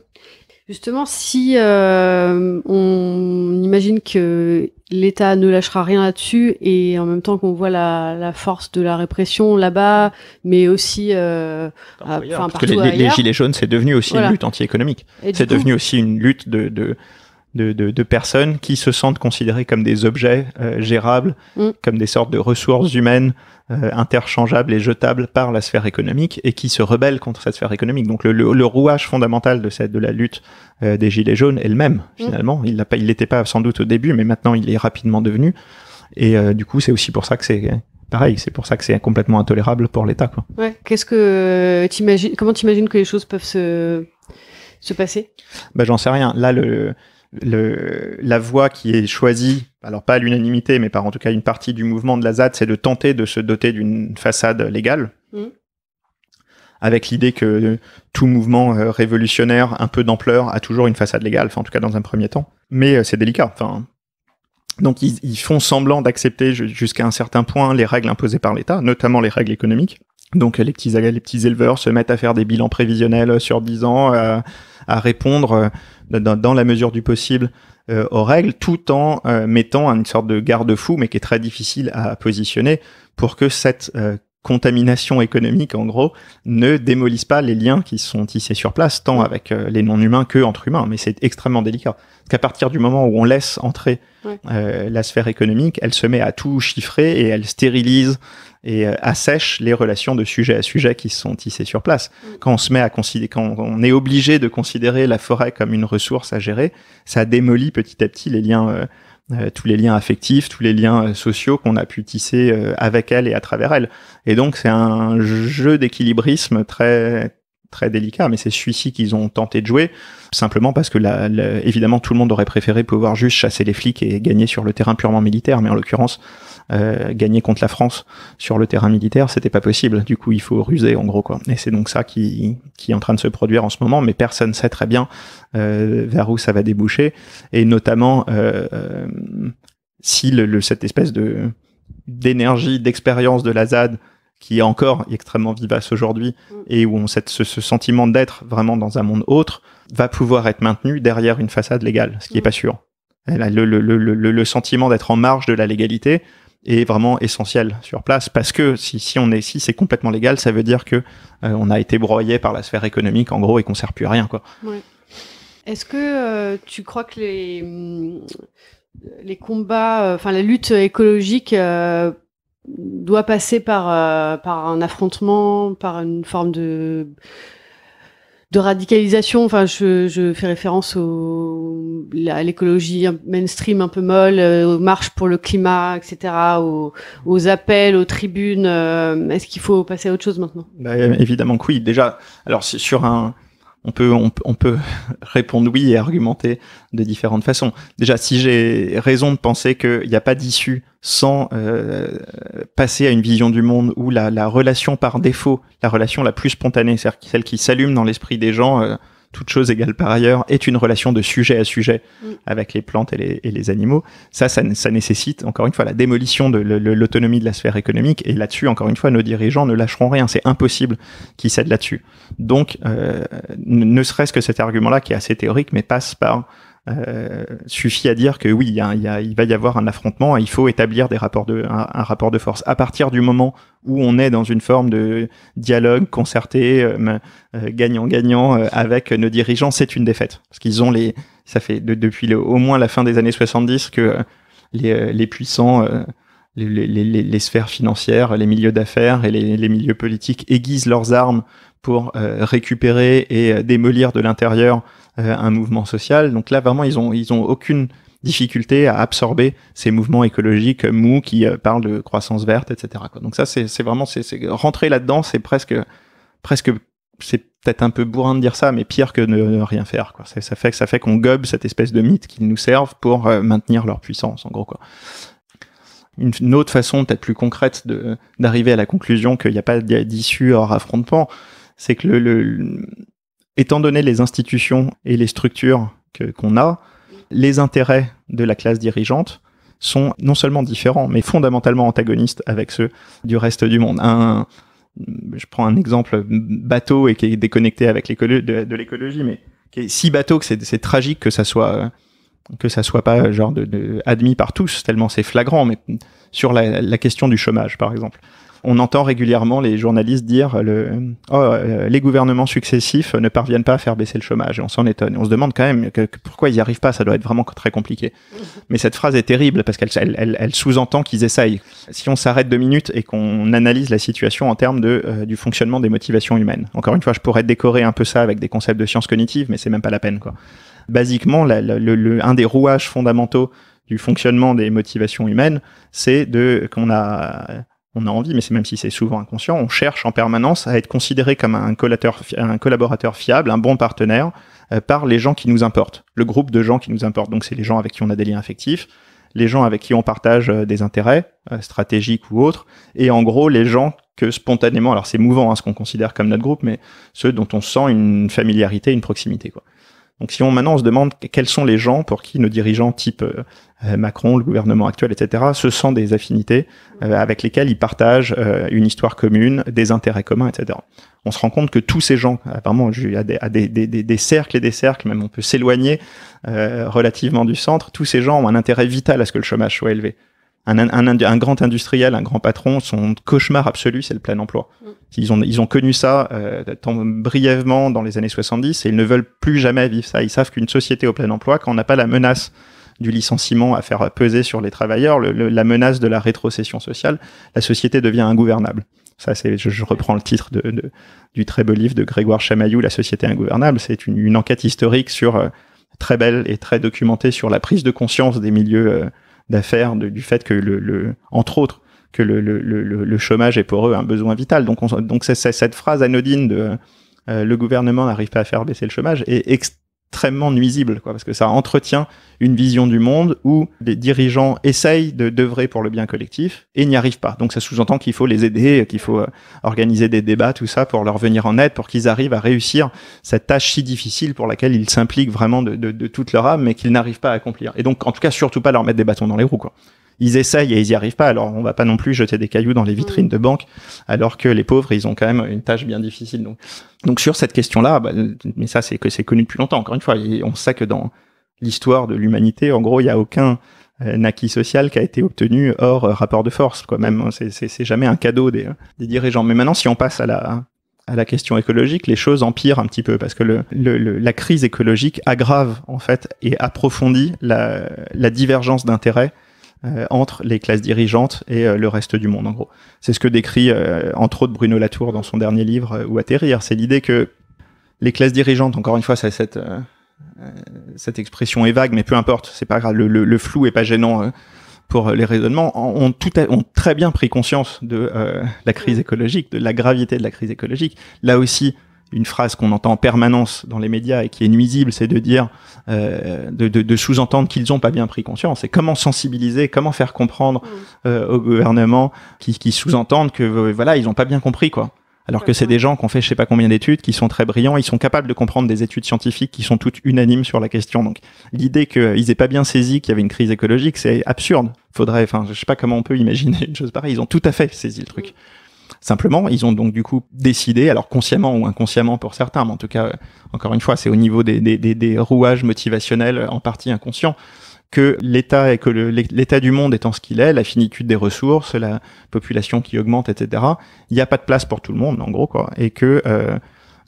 Justement, si euh, on imagine que l'État ne lâchera rien là-dessus et en même temps qu'on voit la, force de la répression là-bas, mais aussi euh, parce que les, gilets jaunes, c'est devenu aussi une lutte anti-économique. C'est devenu aussi une lutte de, de... De, personnes qui se sentent considérées comme des objets euh, gérables, mm. comme des sortes de ressources humaines euh, interchangeables et jetable par la sphère économique et qui se rebelle contre cette sphère économique. Donc le, le, rouage fondamental de, cette, de la lutte euh, des Gilets jaunes est le même, mm. finalement. Il l'était pas, pas sans doute au début, mais maintenant il est rapidement devenu. Et euh, du coup, c'est aussi pour ça que c'est pareil, c'est pour ça que c'est complètement intolérable pour l'État. Quoi. Ouais. Qu'est-ce que t'imagines Comment t'imagines que les choses peuvent se se passer Ben j'en sais rien. Là, le la voie qui est choisie, alors pas à l'unanimité, mais par en tout cas une partie du mouvement de la ZAD, c'est de tenter de se doter d'une façade légale, mmh. avec l'idée que tout mouvement euh, révolutionnaire un peu d'ampleur a toujours une façade légale, en tout cas dans un premier temps. Mais euh, c'est délicat. donc ils, font semblant d'accepter jusqu'à un certain point les règles imposées par l'État, notamment les règles économiques. Donc les petits, les petits éleveurs se mettent à faire des bilans prévisionnels sur 10 ans, euh, à répondre dans, la mesure du possible euh, aux règles, tout en euh, mettant une sorte de garde-fou, mais qui est très difficile à positionner, pour que cette euh, contamination économique, en gros, ne démolisse pas les liens qui sont tissés sur place, tant avec les non-humains qu'entre humains. Mais c'est extrêmement délicat. Parce qu'à partir du moment où on laisse entrer la sphère économique, elle se met à tout chiffrer et elle stérilise et euh, assèche les relations de sujet à sujet qui se sont tissées sur place. Mm. Quand on se met à considérer, quand on est obligé de considérer la forêt comme une ressource à gérer, ça démolit petit à petit les liens, euh, euh, tous les liens affectifs, tous les liens sociaux qu'on a pu tisser avec elle et à travers elle. Et donc c'est un jeu d'équilibrisme très très délicat, mais c'est celui-ci qu'ils ont tenté de jouer, simplement parce que évidemment tout le monde aurait préféré pouvoir juste chasser les flics et gagner sur le terrain purement militaire, mais en l'occurrence, euh, gagner contre la France sur le terrain militaire, c'était pas possible. Du coup, il faut ruser en gros quoi. Et c'est donc ça qui, est en train de se produire en ce moment, mais personne sait très bien euh, vers où ça va déboucher, et notamment euh, si le, cette espèce de d'énergie, d'expérience de la ZAD qui est encore extrêmement vivace aujourd'hui mm. et où on, cette, ce, sentiment d'être vraiment dans un monde autre va pouvoir être maintenu derrière une façade légale, ce qui n'est mm. pas sûr. Le, le, le, le sentiment d'être en marge de la légalité est vraiment essentiel sur place parce que si, si on est ici c'est complètement légal, ça veut dire que euh, on a été broyé par la sphère économique en gros et qu'on sert plus à rien quoi. Est-ce que euh, tu crois que les les combats, euh, enfin la lutte écologique doit passer par, euh, par un affrontement, par une forme de, de radicalisation. Enfin, je, je fais référence au, à l'écologie mainstream un peu molle, euh, aux marches pour le climat, etc., aux, appels, aux tribunes. Euh, est-ce qu'il faut passer à autre chose maintenant bah, Évidemment que oui. Déjà, alors sur un on peut, on, peut [LAUGHS] répondre oui et argumenter de différentes façons. Déjà, si j'ai raison de penser qu'il n'y a pas d'issue sans euh, passer à une vision du monde où la, relation par défaut, la relation la plus spontanée, c'est-à-dire celle qui s'allume dans l'esprit des gens, euh, toute chose égale par ailleurs, est une relation de sujet à sujet mm. avec les plantes et les, animaux, ça, ça, nécessite encore une fois la démolition de l'autonomie de la sphère économique. Et là-dessus, encore une fois, nos dirigeants ne lâcheront rien. C'est impossible qu'ils cèdent là-dessus. Donc, euh, ne serait-ce que cet argument-là, qui est assez théorique, mais passe par euh, suffit à dire que oui, il, va y avoir un affrontement, il faut établir des rapports de, un, rapport de force. À partir du moment où on est dans une forme de dialogue concerté, euh, euh, gagnant-gagnant avec nos dirigeants, c'est une défaite. Parce qu'ils ont les. Ça fait depuis au moins la fin des années 70 que les, puissants. Les, sphères financières, les milieux d'affaires et les, milieux politiques aiguisent leurs armes pour récupérer et démolir de l'intérieur euh, un mouvement social. Donc là, vraiment, ils ont, ils ont aucune difficulté à absorber ces mouvements écologiques euh, mous qui euh, parlent de croissance verte, etc. Quoi. Donc ça, c'est vraiment, c'est rentrer là-dedans, c'est presque, presque, c'est peut-être un peu bourrin de dire ça, mais pire que ne, rien faire. Quoi. Ça, fait que ça fait qu'on gobe cette espèce de mythe qu'ils nous servent pour maintenir leur puissance, en gros. Quoi. Une, autre façon, peut-être plus concrète, d'arriver à la conclusion qu'il n'y a pas d'issue hors affrontement, c'est que le, le étant donné les institutions et les structures qu'on a, les intérêts de la classe dirigeante sont non seulement différents, mais fondamentalement antagonistes avec ceux du reste du monde. je prends un exemple bateau et qui est déconnecté avec de, de l'écologie, mais qui est si bateau que c'est tragique que ça soit que ça soit pas genre admis par tous, tellement c'est flagrant, mais sur la, question du chômage, par exemple on entend régulièrement les journalistes dire euh, le, euh, oh, euh, les gouvernements successifs ne parviennent pas à faire baisser le chômage. Et on s'en étonne. On se demande quand même pourquoi ils n'y arrivent pas. Ça doit être vraiment très compliqué. [LAUGHS] Mais cette phrase est terrible parce qu'elle sous-entend qu'ils essayent. Si on s'arrête deux minutes et qu'on analyse la situation en termes de, du fonctionnement des motivations humaines. Encore une fois, je pourrais décorer un peu ça avec des concepts de sciences cognitives, mais c'est même pas la peine. Quoi. Basiquement, un des rouages fondamentaux du fonctionnement des motivations humaines, c'est de qu'on a on a envie, mais c'est même si c'est souvent inconscient, on cherche en permanence à être considéré comme un, un collaborateur fiable, un bon partenaire euh, par les gens qui nous importent, le groupe de gens qui nous importent. Donc c'est les gens avec qui on a des liens affectifs, les gens avec qui on partage euh, des intérêts euh, stratégiques ou autres, et en gros les gens que spontanément, alors c'est mouvant hein, ce qu'on considère comme notre groupe, mais ceux dont on sent une familiarité, une proximité. Quoi. Donc si on maintenant on se demande quels sont les gens pour qui nos dirigeants type euh, euh, Macron, le gouvernement actuel, etc., se sentent des affinités euh, avec lesquelles ils partagent une histoire commune, des intérêts communs, etc. On se rend compte que tous ces gens, apparemment, à, des, à des, cercles et des cercles, même on peut s'éloigner relativement du centre, tous ces gens ont un intérêt vital à ce que le chômage soit élevé un, un, grand industriel, un grand patron, son cauchemar absolu, c'est le plein emploi. Mm. Ils ont, ils ont connu ça euh, brièvement dans les années 70 et ils ne veulent plus jamais vivre ça. Ils savent qu'une société au plein emploi, quand on n'a pas la menace du licenciement à faire peser sur les travailleurs, la menace de la rétrocession sociale, la société devient ingouvernable. Ça, c'est, je, reprends le titre de, du très beau livre de Grégoire Chamaillou, La société ingouvernable. C'est une, enquête historique sur euh, très belle et très documentée sur la prise de conscience des milieux euh, d'affaires du fait que le, entre autres que le, le, le, chômage est pour eux un besoin vital. Donc on, donc c'est cette phrase anodine de euh, le gouvernement n'arrive pas à faire baisser le chômage est extrêmement extrêmement nuisible, quoi, parce que ça entretient une vision du monde où les dirigeants essayent de d'œuvrer pour le bien collectif et n'y arrivent pas. Donc ça sous-entend qu'il faut les aider, qu'il faut euh, organiser des débats, tout ça, pour leur venir en aide, pour qu'ils arrivent à réussir cette tâche si difficile pour laquelle ils s'impliquent vraiment de, de toute leur âme, mais qu'ils n'arrivent pas à accomplir. Et donc, en tout cas, surtout pas leur mettre des bâtons dans les roues, quoi ils essayent et ils n'y arrivent pas. Alors, on va pas non plus jeter des cailloux dans les vitrines mm. de banque, alors que les pauvres, ils ont quand même une tâche bien difficile. Donc, donc sur cette question-là, bah, mais ça, c'est que c'est connu depuis longtemps. Encore une fois, on sait que dans l'histoire de l'humanité, en gros, il n'y a aucun euh, acquis social qui a été obtenu hors euh, rapport de force. Quoi. Même, mm. c'est jamais un cadeau des, dirigeants. Mais maintenant, si on passe à la, à la question écologique, les choses empirent un petit peu parce que la crise écologique aggrave en fait et approfondit la divergence d'intérêts euh, entre les classes dirigeantes et euh, le reste du monde, en gros. C'est ce que décrit, euh, entre autres, Bruno Latour dans son dernier livre, Où atterrir. C'est l'idée que les classes dirigeantes, encore une fois, ça cette, cette expression est vague, mais peu importe, c'est pas grave, le, flou est pas gênant pour les raisonnements, ont, tout ont très bien pris conscience de la crise écologique, de la gravité de la crise écologique. Là aussi, une phrase qu'on entend en permanence dans les médias et qui est nuisible, c'est de dire, euh, de, sous-entendre qu'ils n'ont pas bien pris conscience. Et comment sensibiliser, comment faire comprendre mm. euh, au gouvernement qui, sous-entendent que euh, voilà, ils n'ont pas bien compris quoi. Alors que c'est des gens qui ont fait je sais pas combien d'études, qui sont très brillants, ils sont capables de comprendre des études scientifiques qui sont toutes unanimes sur la question. Donc l'idée qu'ils aient pas bien saisi qu'il y avait une crise écologique, c'est absurde. Faudrait, enfin, je sais pas comment on peut imaginer une chose pareille. Ils ont tout à fait saisi le truc. Mm. Simplement, ils ont donc du coup décidé, alors consciemment ou inconsciemment pour certains, mais en tout cas, euh, encore une fois, c'est au niveau des, des, rouages motivationnels en partie inconscients, que l'état et que l'état du monde étant ce qu'il est, la finitude des ressources, la population qui augmente, etc. Il n'y a pas de place pour tout le monde, en gros, quoi, et que euh,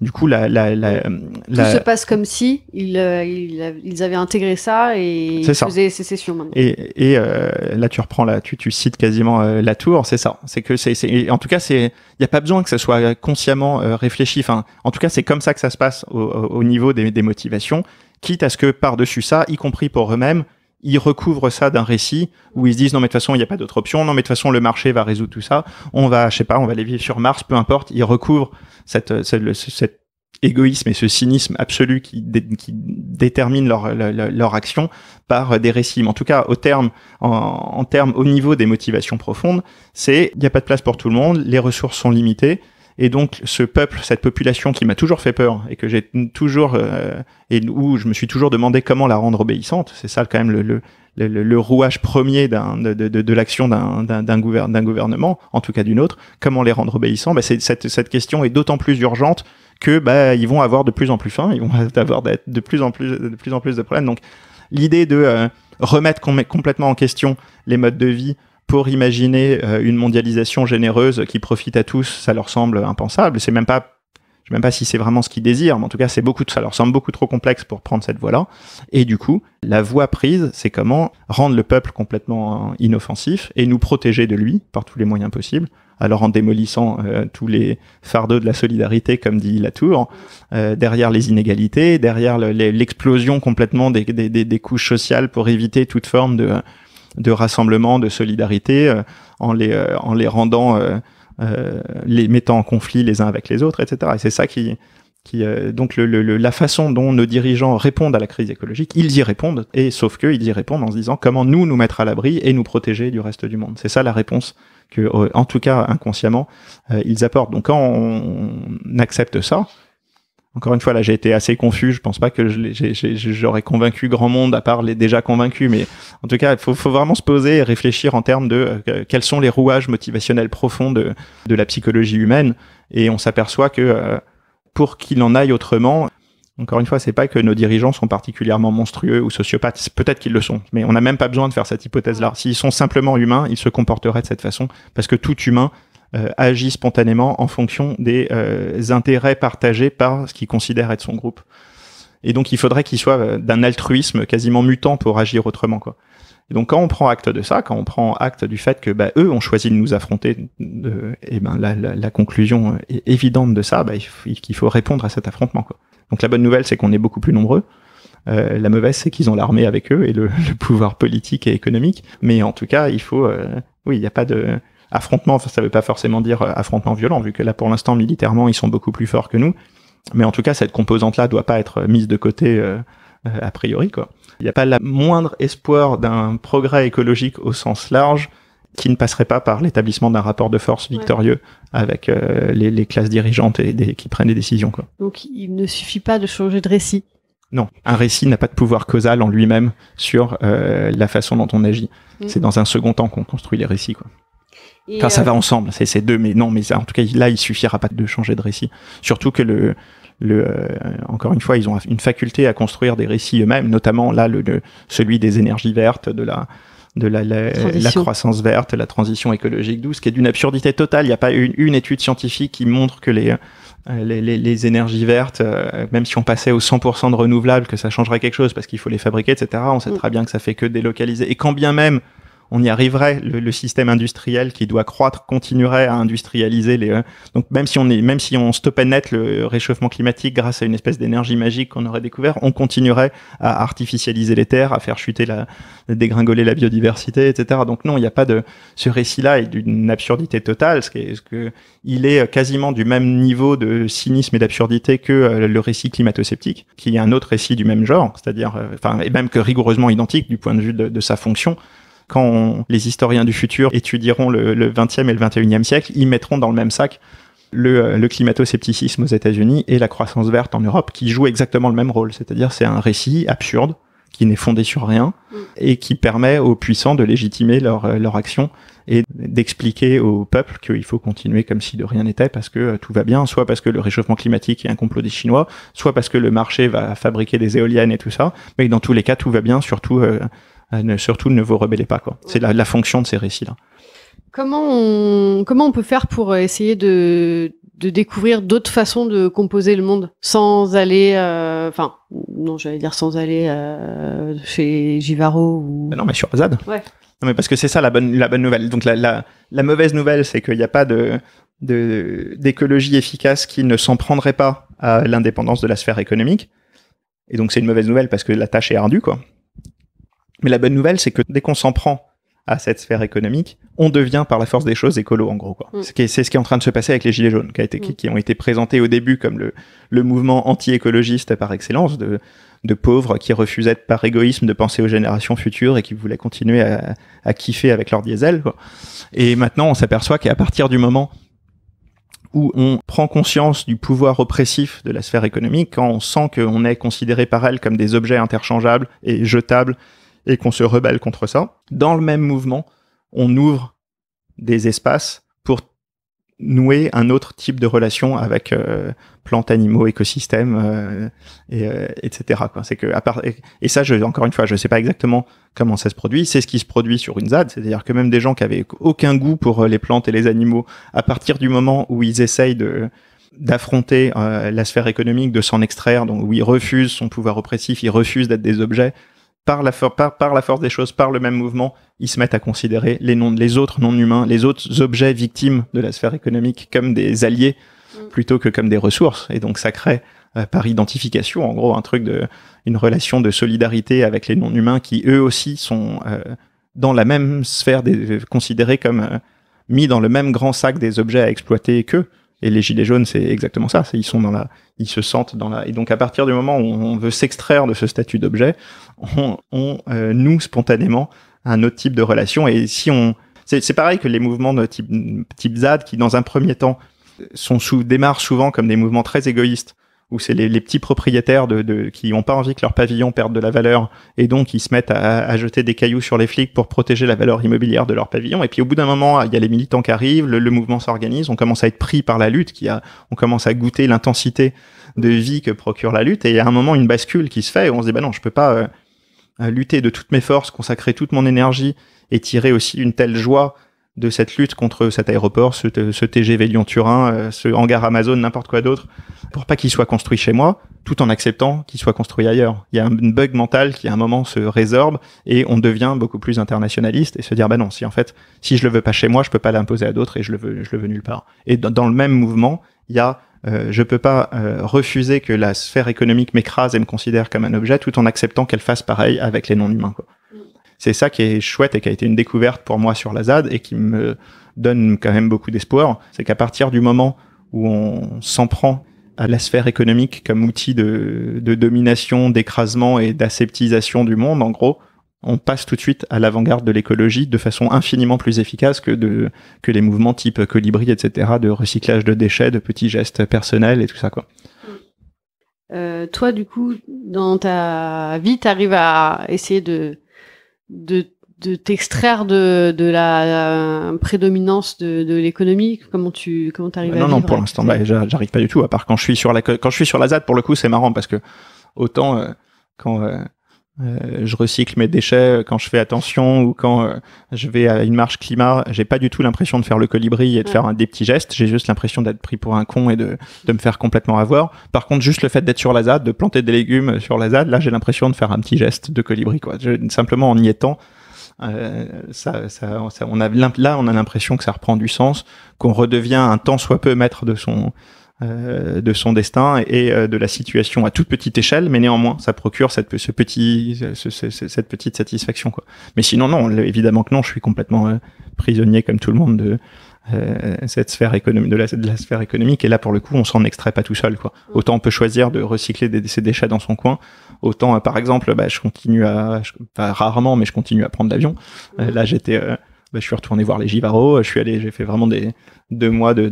du coup, la, la, la, tout euh, se passe comme si ils, euh, ils, avaient intégré ça et ils faisaient sécession maintenant. Et, et euh, là, tu reprends là, tu, tu cites quasiment la tour, c'est ça. C'est que c'est, en tout cas, c'est, il n'y a pas besoin que ça soit consciemment réfléchi. Enfin, en tout cas, c'est comme ça que ça se passe au, au niveau des, des motivations, quitte à ce que par dessus ça, y compris pour eux-mêmes, ils recouvrent ça d'un récit où ils se disent non mais de toute façon il n'y a pas d'autre option, non mais de toute façon le marché va résoudre tout ça, on va je sais pas, on va aller vivre sur Mars, peu importe, ils recouvrent cette, euh, cet égoïsme et ce cynisme absolu qui, qui détermine leur, leur, action par euh, des récits. Mais en tout cas, au terme, en, en termes au niveau des motivations profondes, c'est il n'y a pas de place pour tout le monde, les ressources sont limitées, et donc ce peuple, cette population qui m'a toujours fait peur et que j'ai toujours euh, et où je me suis toujours demandé comment la rendre obéissante, c'est ça quand même le, le, le, rouage premier de, de, de, de l'action d'un gouvernement, en tout cas d'une autre, comment les rendre obéissants bah, cette, cette question est d'autant plus urgente que bah, ils vont avoir de plus en plus faim, ils vont [LAUGHS] avoir de plus en plus de plus en plus de problèmes. Donc l'idée de euh, remettre complètement en question les modes de vie pour imaginer euh, une mondialisation généreuse qui profite à tous, ça leur semble impensable. C'est même pas je sais même pas si c'est vraiment ce qu'ils désirent, mais en tout cas, c'est beaucoup, ça leur semble beaucoup trop complexe pour prendre cette voie-là. Et du coup, la voie prise, c'est comment rendre le peuple complètement euh, inoffensif et nous protéger de lui par tous les moyens possibles. Alors en démolissant euh, tous les fardeaux de la solidarité, comme dit Latour, derrière les inégalités, derrière l'explosion complètement des, des, couches sociales pour éviter toute forme de de rassemblement, de solidarité, euh, en, les, euh, en les rendant, euh, les mettant en conflit les uns avec les autres, etc. Et c'est ça qui, qui donc le, la façon dont nos dirigeants répondent à la crise écologique, ils y répondent, et sauf qu'ils y répondent en se disant comment nous nous mettre à l'abri et nous protéger du reste du monde. C'est ça la réponse que, en tout cas inconsciemment, ils apportent. Donc quand on accepte ça, encore une fois, là, j'ai été assez confus. Je pense pas que j'aurais convaincu grand monde à part les déjà convaincus. Mais en tout cas, il faut, vraiment se poser et réfléchir en termes de euh, quels sont les rouages motivationnels profonds de, la psychologie humaine. Et on s'aperçoit que euh, pour qu'il en aille autrement, encore une fois, c'est pas que nos dirigeants sont particulièrement monstrueux ou sociopathes. Peut-être qu'ils le sont, mais on n'a même pas besoin de faire cette hypothèse-là. S'ils sont simplement humains, ils se comporteraient de cette façon parce que tout humain euh, agit spontanément en fonction des euh, intérêts partagés par ce qu'il considère être son groupe. Et donc il faudrait qu'il soit euh, d'un altruisme quasiment mutant pour agir autrement quoi. Et donc quand on prend acte de ça, quand on prend acte du fait que bah, eux ont choisi de nous affronter, de, et eh ben la, conclusion est évidente de ça, bah, qu'il faut répondre à cet affrontement Donc la bonne nouvelle c'est qu'on est beaucoup plus nombreux. la mauvaise, c'est qu'ils ont l'armée avec eux et [LAUGHS] le, pouvoir politique et économique. Mais en tout cas, il faut, oui, il n'y a pas de, affrontement, enfin, ça ne veut pas forcément dire euh, affrontement violent, vu que là pour l'instant militairement ils sont beaucoup plus forts que nous. Mais en tout cas, cette composante-là doit pas être euh, mise de côté euh, a priori. Quoi. Il n'y a pas la moindre espoir d'un progrès écologique au sens large qui ne passerait pas par l'établissement d'un rapport de force victorieux avec les, classes dirigeantes et des, qui prennent des décisions. Quoi. Donc il ne suffit pas de changer de récit. Non, un récit n'a pas de pouvoir causal en lui-même sur la façon dont on agit. Mm. C'est dans un second temps qu'on construit les récits. Quoi ça euh, va ensemble, c'est ces deux, mais non, mais en tout cas, là, il suffira pas de changer de récit. Surtout que le, le, euh, encore une fois, ils ont une faculté à construire des récits eux-mêmes, notamment là, le, celui des énergies vertes, de la, de la, la, euh, croissance verte, la transition écologique douce, qui est d'une absurdité totale. Il n'y a pas une, étude scientifique qui montre que les, les, énergies vertes, même si on passait au 100% de renouvelables, que ça changerait quelque chose parce qu'il faut les fabriquer, etc. On sait mm. très bien que ça fait que délocaliser. Et quand bien même on y arriverait. Le, système industriel qui doit croître continuerait à industrialiser les. Euh, donc même si on est, même si on stoppait net le réchauffement climatique grâce à une espèce d'énergie magique qu'on aurait découvert, on continuerait à artificialiser les terres, à faire chuter la, dégringoler la biodiversité, etc. Donc non, il n'y a pas de ce récit-là est d'une absurdité totale. Ce, que il est quasiment du même niveau de cynisme et d'absurdité que euh, le récit climato-sceptique, qui est un autre récit du même genre, c'est-à-dire, euh, enfin, et même que rigoureusement identique du point de vue de sa fonction, quand les historiens du futur étudieront le, 20e et le 21e siècle, ils mettront dans le même sac euh, le, climato-scepticisme aux États-Unis et la croissance verte en Europe, qui jouent exactement le même rôle. C'est-à-dire, c'est un récit absurde qui n'est fondé sur rien mm. et qui permet aux puissants de légitimer leur, euh, leur action et d'expliquer au peuple qu'il faut continuer comme si de rien n'était parce que euh, tout va bien, soit parce que le réchauffement climatique est un complot des Chinois, soit parce que le marché va fabriquer des éoliennes et tout ça, mais dans tous les cas tout va bien, surtout euh, surtout ne vous rebellez pas. Quoi. C'est la, fonction de ces récits-là. Comment on, peut faire pour euh, essayer de, découvrir d'autres façons de composer le monde sans aller, euh, enfin, non, j'allais dire sans aller chez Givaro ou. non, mais sur Azad. Ouais. Non, mais parce que c'est ça la bonne, la bonne nouvelle. Donc la, mauvaise nouvelle, c'est qu'il n'y a pas d'écologie efficace qui ne s'en prendrait pas à l'indépendance de la sphère économique. Et donc c'est une mauvaise nouvelle parce que la tâche est ardue, quoi. Mais la bonne nouvelle, c'est que dès qu'on s'en prend à cette sphère économique, on devient par la force des choses écolo en gros. Quoi. Mm. C'est ce qui est en train de se passer avec les gilets jaunes, qui, a été, mm. qui, ont été présentés au début comme le, le mouvement anti-écologiste par excellence de, de, pauvres qui refusaient par égoïsme de penser aux générations futures et qui voulaient continuer à, à kiffer avec leur diesel. Quoi. Et maintenant, on s'aperçoit qu'à partir du moment où on prend conscience du pouvoir oppressif de la sphère économique, quand on sent qu'on est considéré par elle comme des objets interchangeables et jetables et qu'on se rebelle contre ça. Dans le même mouvement, on ouvre des espaces pour nouer un autre type de relation avec euh, plantes, animaux, écosystèmes, euh, et, euh, etc. Quoi. C'est que à part et, ça, je, encore une fois, je ne sais pas exactement comment ça se produit. C'est ce qui se produit sur une ZAD, c'est-à-dire que même des gens qui avaient aucun goût pour les plantes et les animaux, à partir du moment où ils essayent de d'affronter la sphère économique, de s'en extraire, donc où ils refusent son pouvoir oppressif, ils refusent d'être des objets, par la, force des choses, par le même mouvement, ils se mettent à considérer les, les autres non-humains, les autres objets victimes de la sphère économique comme des alliés mm. plutôt que comme des ressources. Et donc ça crée euh, par identification, en gros, un truc de, une relation de solidarité avec les non-humains qui eux aussi sont euh, dans la même sphère des, considérés comme euh, mis dans le même grand sac des objets à exploiter qu'eux. Et les gilets jaunes, c'est exactement ça. Ils sont dans la, ils se sentent dans la. Et donc à partir du moment où on veut s'extraire de ce statut d'objet, on, on euh, nous spontanément un autre type de relation. Et si on, c'est pareil que les mouvements de type, type ZAD qui dans un premier temps sont sous démarrent souvent comme des mouvements très égoïstes où c'est les, petits propriétaires de, qui n'ont pas envie que leur pavillon perde de la valeur et donc ils se mettent à, jeter des cailloux sur les flics pour protéger la valeur immobilière de leur pavillon. Et puis au bout d'un moment, il y a les militants qui arrivent, le, mouvement s'organise, on commence à être pris par la lutte, qui a, on commence à goûter l'intensité de vie que procure la lutte. Et à un moment une bascule qui se fait et on se dit bah non, je peux pas euh, lutter de toutes mes forces, consacrer toute mon énergie et tirer aussi une telle joie de cette lutte contre cet aéroport, ce, ce TGV Lyon-Turin, euh, ce hangar Amazon, n'importe quoi d'autre, pour pas qu'il soit construit chez moi, tout en acceptant qu'il soit construit ailleurs. Il y a un bug mental qui à un moment se résorbe et on devient beaucoup plus internationaliste et se dire bah non, si en fait, si je le veux pas chez moi, je peux pas l'imposer à d'autres et je le veux, je le veux nulle part. Et dans le même mouvement, il y a euh, je peux pas euh, refuser que la sphère économique m'écrase et me considère comme un objet tout en acceptant qu'elle fasse pareil avec les non-humains. quoi. — c'est ça qui est chouette et qui a été une découverte pour moi sur la ZAD et qui me donne quand même beaucoup d'espoir. C'est qu'à partir du moment où on s'en prend à la sphère économique comme outil de, domination, d'écrasement et d'aseptisation du monde, en gros, on passe tout de suite à l'avant-garde de l'écologie de façon infiniment plus efficace que, que les mouvements type colibri, etc., de recyclage de déchets, de petits gestes personnels et tout ça. Quoi. Euh, toi, du coup, dans ta vie, tu arrives à essayer de de, de t'extraire de, de la, euh, prédominance de, de l'économie Comment tu comment arrives bah non, Non, pour l'instant, bah, j'arrive pas du tout. À part quand je suis sur la quand je suis sur la ZAD, pour le coup, c'est marrant parce que autant euh, quand euh, euh, je recycle mes déchets quand je fais attention ou quand euh, je vais à une marche climat. J'ai pas du tout l'impression de faire le colibri et de faire un, des petits gestes. J'ai juste l'impression d'être pris pour un con et de, de, me faire complètement avoir. Par contre, juste le fait d'être sur la ZAD, de planter des légumes sur la ZAD, là, j'ai l'impression de faire un petit geste de colibri, simplement en y étant. Euh, ça, on a là, on a l'impression que ça reprend du sens, qu'on redevient un tant soit peu maître de son, euh, de son destin et euh, de la situation à toute petite échelle, mais néanmoins, ça procure cette, ce petit, cette petite satisfaction. Mais sinon, non, évidemment que non, je suis complètement euh, prisonnier comme tout le monde de cette sphère économique, la, sphère économique. Et là, pour le coup, on s'en extrait pas tout seul. Autant on peut choisir de recycler des, ses déchets dans son coin, autant, par exemple, bah, je continue à, rarement, mais je continue à prendre l'avion. là, j'étais, bah, je suis retourné voir les Givaro, je suis allé, j'ai fait vraiment des deux mois de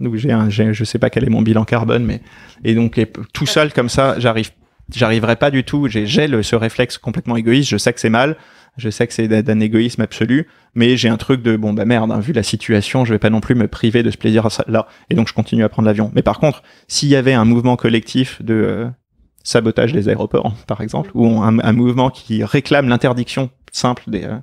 donc j'ai un, je sais pas quel est mon bilan carbone, mais et donc tout seul comme ça, j'arrive, j'arriverai pas du tout. J'ai, ce réflexe complètement égoïste. Je sais que c'est mal. Je sais que c'est d'un égoïsme absolu, mais j'ai un truc de bon bah merde. Hein, vu la situation, je vais pas non plus me priver de ce plaisir là. Et donc je continue à prendre l'avion. Mais par contre, s'il y avait un mouvement collectif de euh, sabotage des aéroports, par exemple, ou un, mouvement qui réclame l'interdiction simple des euh,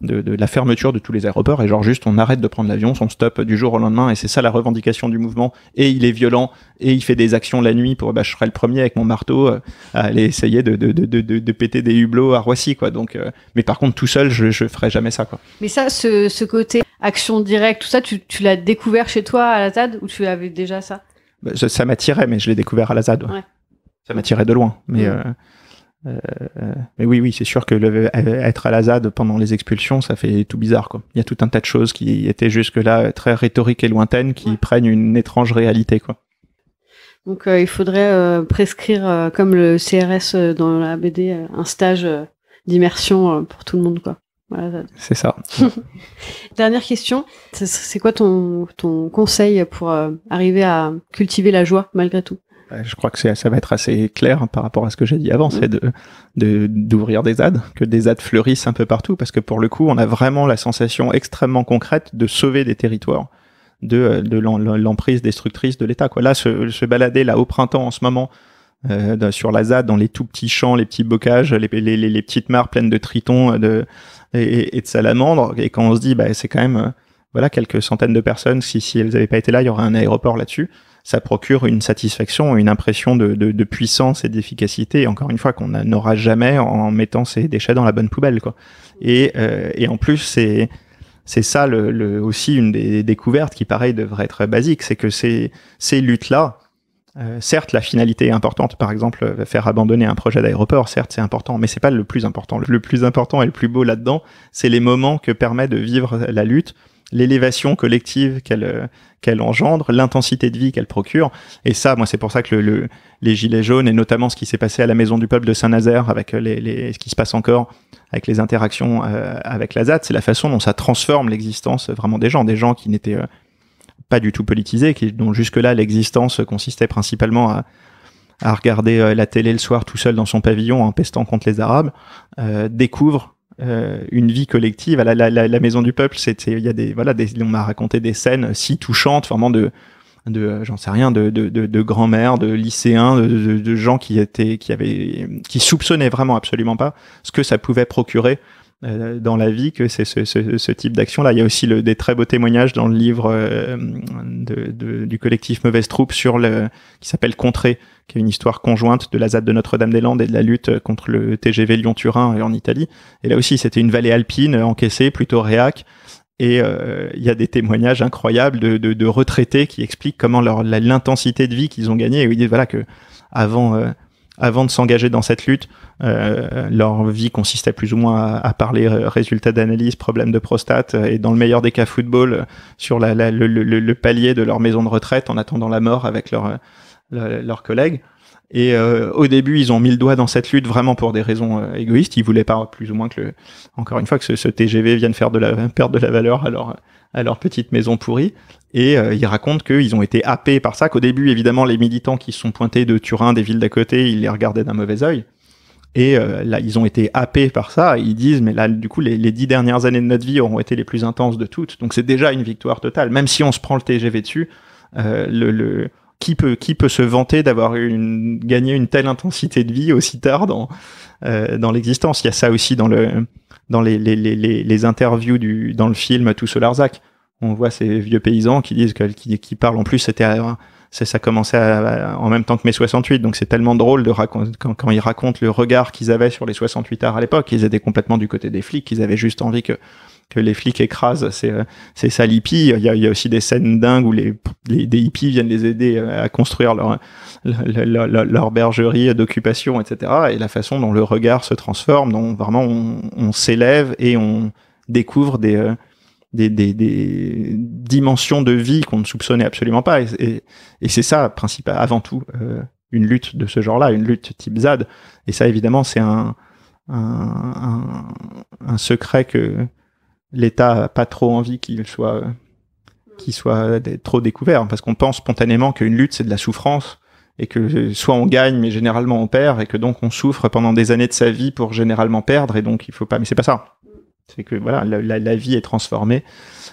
de, la fermeture de tous les aéroports et genre juste on arrête de prendre l'avion, on stop du jour au lendemain et c'est ça la revendication du mouvement et il est violent et il fait des actions la nuit pour bah, je serai le premier avec mon marteau euh, à aller essayer de, de, péter des hublots à Roissy quoi donc euh, mais par contre tout seul je, je ferai jamais ça quoi. Mais ça ce, côté action directe tout ça tu, l'as découvert chez toi à la ZAD ou tu avais déjà ça bah, Ça m'attirait mais je l'ai découvert à la ZAD. Ça m'attirait de loin mais euh, euh, euh, mais oui, oui, c'est sûr que le, euh, être à la ZAD pendant les expulsions, ça fait tout bizarre. Quoi. Il y a tout un tas de choses qui étaient jusque-là très rhétoriques et lointaines qui prennent une étrange réalité. Quoi. Donc il faudrait prescrire, comme le CRS dans la BD, un stage d'immersion pour tout le monde. quoi. c'est ça. [LAUGHS] Dernière question, c'est quoi ton conseil pour arriver à cultiver la joie malgré tout euh, je crois que ça va être assez clair par rapport à ce que j'ai dit avant, c'est d'ouvrir des ZAD, que des ZAD fleurissent un peu partout, parce que pour le coup, on a vraiment la sensation extrêmement concrète de sauver des territoires de, l'emprise destructrice de l'État. Là, se, balader là au printemps en ce moment euh, sur la ZAD, dans les tout petits champs, les petits bocages, les, petites mares pleines de tritons et, de salamandres, et quand on se dit, bah, c'est quand même euh, voilà quelques centaines de personnes, si, si elles n'avaient pas été là, il y aurait un aéroport là-dessus ça procure une satisfaction, une impression de, de, de puissance et d'efficacité, encore une fois, qu'on n'aura jamais en mettant ses déchets dans la bonne poubelle. Quoi. Et, euh, et en plus, c'est... C'est ça le, aussi une des découvertes qui, pareil, devrait être basique, c'est que ces, ces luttes-là, euh, certes, la finalité est importante. Par exemple, faire abandonner un projet d'aéroport, certes, c'est important, mais c'est pas le plus important. Le plus important et le plus beau là-dedans, c'est les moments que permet de vivre la lutte l'élévation collective qu'elle euh, qu'elle engendre, l'intensité de vie qu'elle procure. Et ça, moi, c'est pour ça que le, les gilets jaunes et notamment ce qui s'est passé à la Maison du Peuple de Saint-Nazaire avec euh, les, ce qui se passe encore avec les interactions euh, avec la ZAD, c'est la façon dont ça transforme l'existence vraiment des gens, des gens qui n'étaient pas du tout politisés, qui, dont jusque-là l'existence consistait principalement à, à regarder la télé le soir tout seul dans son pavillon en pestant contre les Arabes, découvre euh, une vie collective. À la, maison du peuple, c'était, il y a des, voilà, des, on m'a raconté des scènes si touchantes, vraiment de, de j'en sais rien de de, grand-mère de lycéens de, de, gens qui étaient qui avaient qui soupçonnaient vraiment absolument pas ce que ça pouvait procurer euh, dans la vie que c'est ce, ce, ce, type d'action-là. Il y a aussi le, des très beaux témoignages dans le livre euh, de, du collectif Mauvaise Troupe sur le, qui s'appelle Contrée, qui est une histoire conjointe de la ZAD de Notre-Dame-des-Landes et de la lutte contre le TGV Lyon-Turin en Italie. Et là aussi, c'était une vallée alpine euh, encaissée, plutôt réac. Et il y a des témoignages incroyables de, de, de retraités qui expliquent comment leur l'intensité de vie qu'ils ont gagnée. Et ils disent voilà que avant avant de s'engager dans cette lutte, euh, leur vie consistait plus ou moins à, parler euh, résultats d'analyse, problèmes de prostate, euh, et dans le meilleur des cas football, sur la, le, palier de leur maison de retraite en attendant la mort avec leurs collègues. Et euh, au début, ils ont mis le doigt dans cette lutte vraiment pour des raisons euh, égoïstes. Ils voulaient pas plus ou moins que, encore une fois, que ce, TGV vienne faire perdre de la valeur à leur petite maison pourrie. Et euh, ils racontent qu'ils ont été happés par ça. Qu'au début, évidemment, les militants qui se sont pointés de Turin, des villes d'à côté, ils les regardaient d'un mauvais œil. Et là, ils ont été happés par ça. Ils disent, mais là, du coup, les, dix dernières années de notre vie auront été les plus intenses de toutes. Donc, c'est déjà une victoire totale. Même si on se prend le TGV dessus, le qui peut qui peut se vanter d'avoir gagné une telle intensité de vie aussi tard dans euh, dans l'existence Il y a ça aussi dans le dans les interviews du dans le film Tout Solarzac. On voit ces vieux paysans qui disent qui, parlent en plus c'était c'est ça commençait en même temps que mes 68 donc c'est tellement drôle de quand, ils racontent le regard qu'ils avaient sur les 68 heures à l'époque ils étaient complètement du côté des flics ils avaient juste envie que que les flics écrasent c'est euh, ça sales Il y, a, aussi des scènes dingues où les, les, des hippies viennent les aider euh, à construire leur, leur, bergerie d'occupation, etc. Et la façon dont le regard se transforme, dont vraiment on, s'élève et on découvre euh, des, des, des, dimensions de vie qu'on ne soupçonnait absolument pas. Et, c'est ça, principal, avant tout, une lutte de ce genre-là, une lutte type ZAD. Et ça, évidemment, c'est un, un, un, un, secret que, l'État n'a pas trop envie qu'il soit, qu'il soit trop découvert, hein, parce qu'on pense spontanément qu'une lutte, c'est de la souffrance, et que euh, soit on gagne, mais généralement on perd, et que donc on souffre pendant des années de sa vie pour généralement perdre, et donc il faut pas. Mais c'est pas ça. C'est que voilà, la, vie est transformée,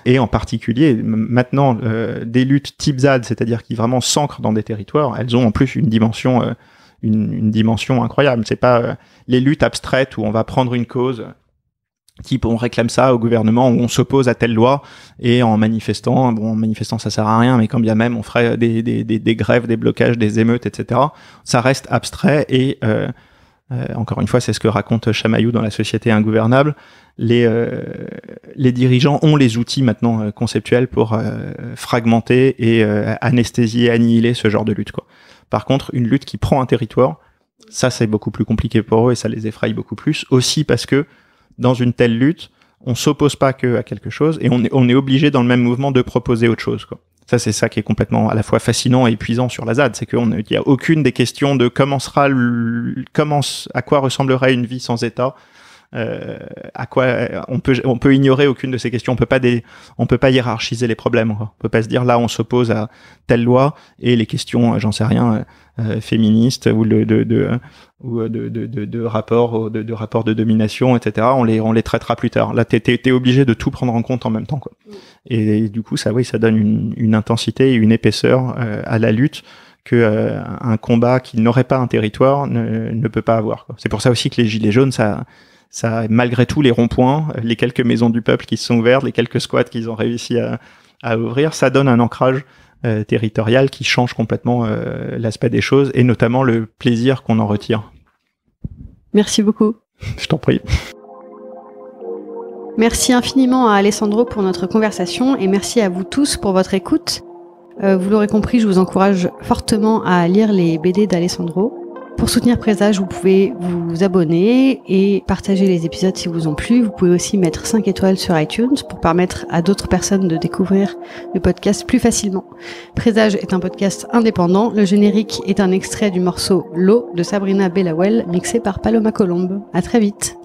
et en particulier maintenant euh, des luttes type ZAD, c'est-à-dire qui vraiment s'ancrent dans des territoires, elles ont en plus une dimension, euh, une, dimension incroyable. C'est pas les luttes abstraites où on va prendre une cause qui on réclame ça au gouvernement ou on s'oppose à telle loi et en manifestant bon en manifestant ça sert à rien mais quand bien même on ferait des, des, grèves des blocages des émeutes etc ça reste abstrait et euh, euh, encore une fois c'est ce que raconte Chamaillou dans la société ingouvernable les euh, les dirigeants ont les outils maintenant conceptuels pour fragmenter et anesthésier annihiler ce genre de lutte quoi par contre une lutte qui prend un territoire ça c'est beaucoup plus compliqué pour eux et ça les effraie beaucoup plus aussi parce que dans une telle lutte, on s'oppose pas que à quelque chose et on est, obligé dans le même mouvement de proposer autre chose. Quoi. Ça, c'est ça qui est complètement à la fois fascinant et épuisant sur la ZAD, c'est qu'il n'y a aucune des questions de comment sera, à quoi ressemblerait une vie sans État euh, à quoi euh, on peut on peut ignorer aucune de ces questions. On peut pas des, on peut pas hiérarchiser les problèmes. Quoi. On peut pas se dire là on s'oppose à telle loi et les questions, euh, j'en sais rien, féministes ou de, de, de, de, de, de rapports de, domination, etc. On les on les traitera plus tard. Là, t'es es, obligé de tout prendre en compte en même temps. Quoi. Et, du coup, ça oui, ça donne une, une intensité et une épaisseur à la lutte que un combat qui n'aurait pas un territoire ne, ne peut pas avoir. C'est pour ça aussi que les gilets jaunes, ça ça, malgré tout, les ronds-points, les quelques maisons du peuple qui se sont ouvertes, les quelques squats qu'ils ont réussi à, ouvrir, ça donne un ancrage euh, territorial qui change complètement euh, l'aspect des choses et notamment le plaisir qu'on en retire. Merci beaucoup. [LAUGHS] Je t'en prie. Merci infiniment à Alessandro pour notre conversation et merci à vous tous pour votre écoute. Euh, vous l'aurez compris, je vous encourage fortement à lire les BD d'Alessandro. Pour soutenir Présage, vous pouvez vous abonner et partager les épisodes si vous ont plu. Vous pouvez aussi mettre 5 étoiles sur iTunes pour permettre à d'autres personnes de découvrir le podcast plus facilement. Présage est un podcast indépendant. Le générique est un extrait du morceau L'eau de Sabrina Bellawell mixé par Paloma Colombe. À très vite.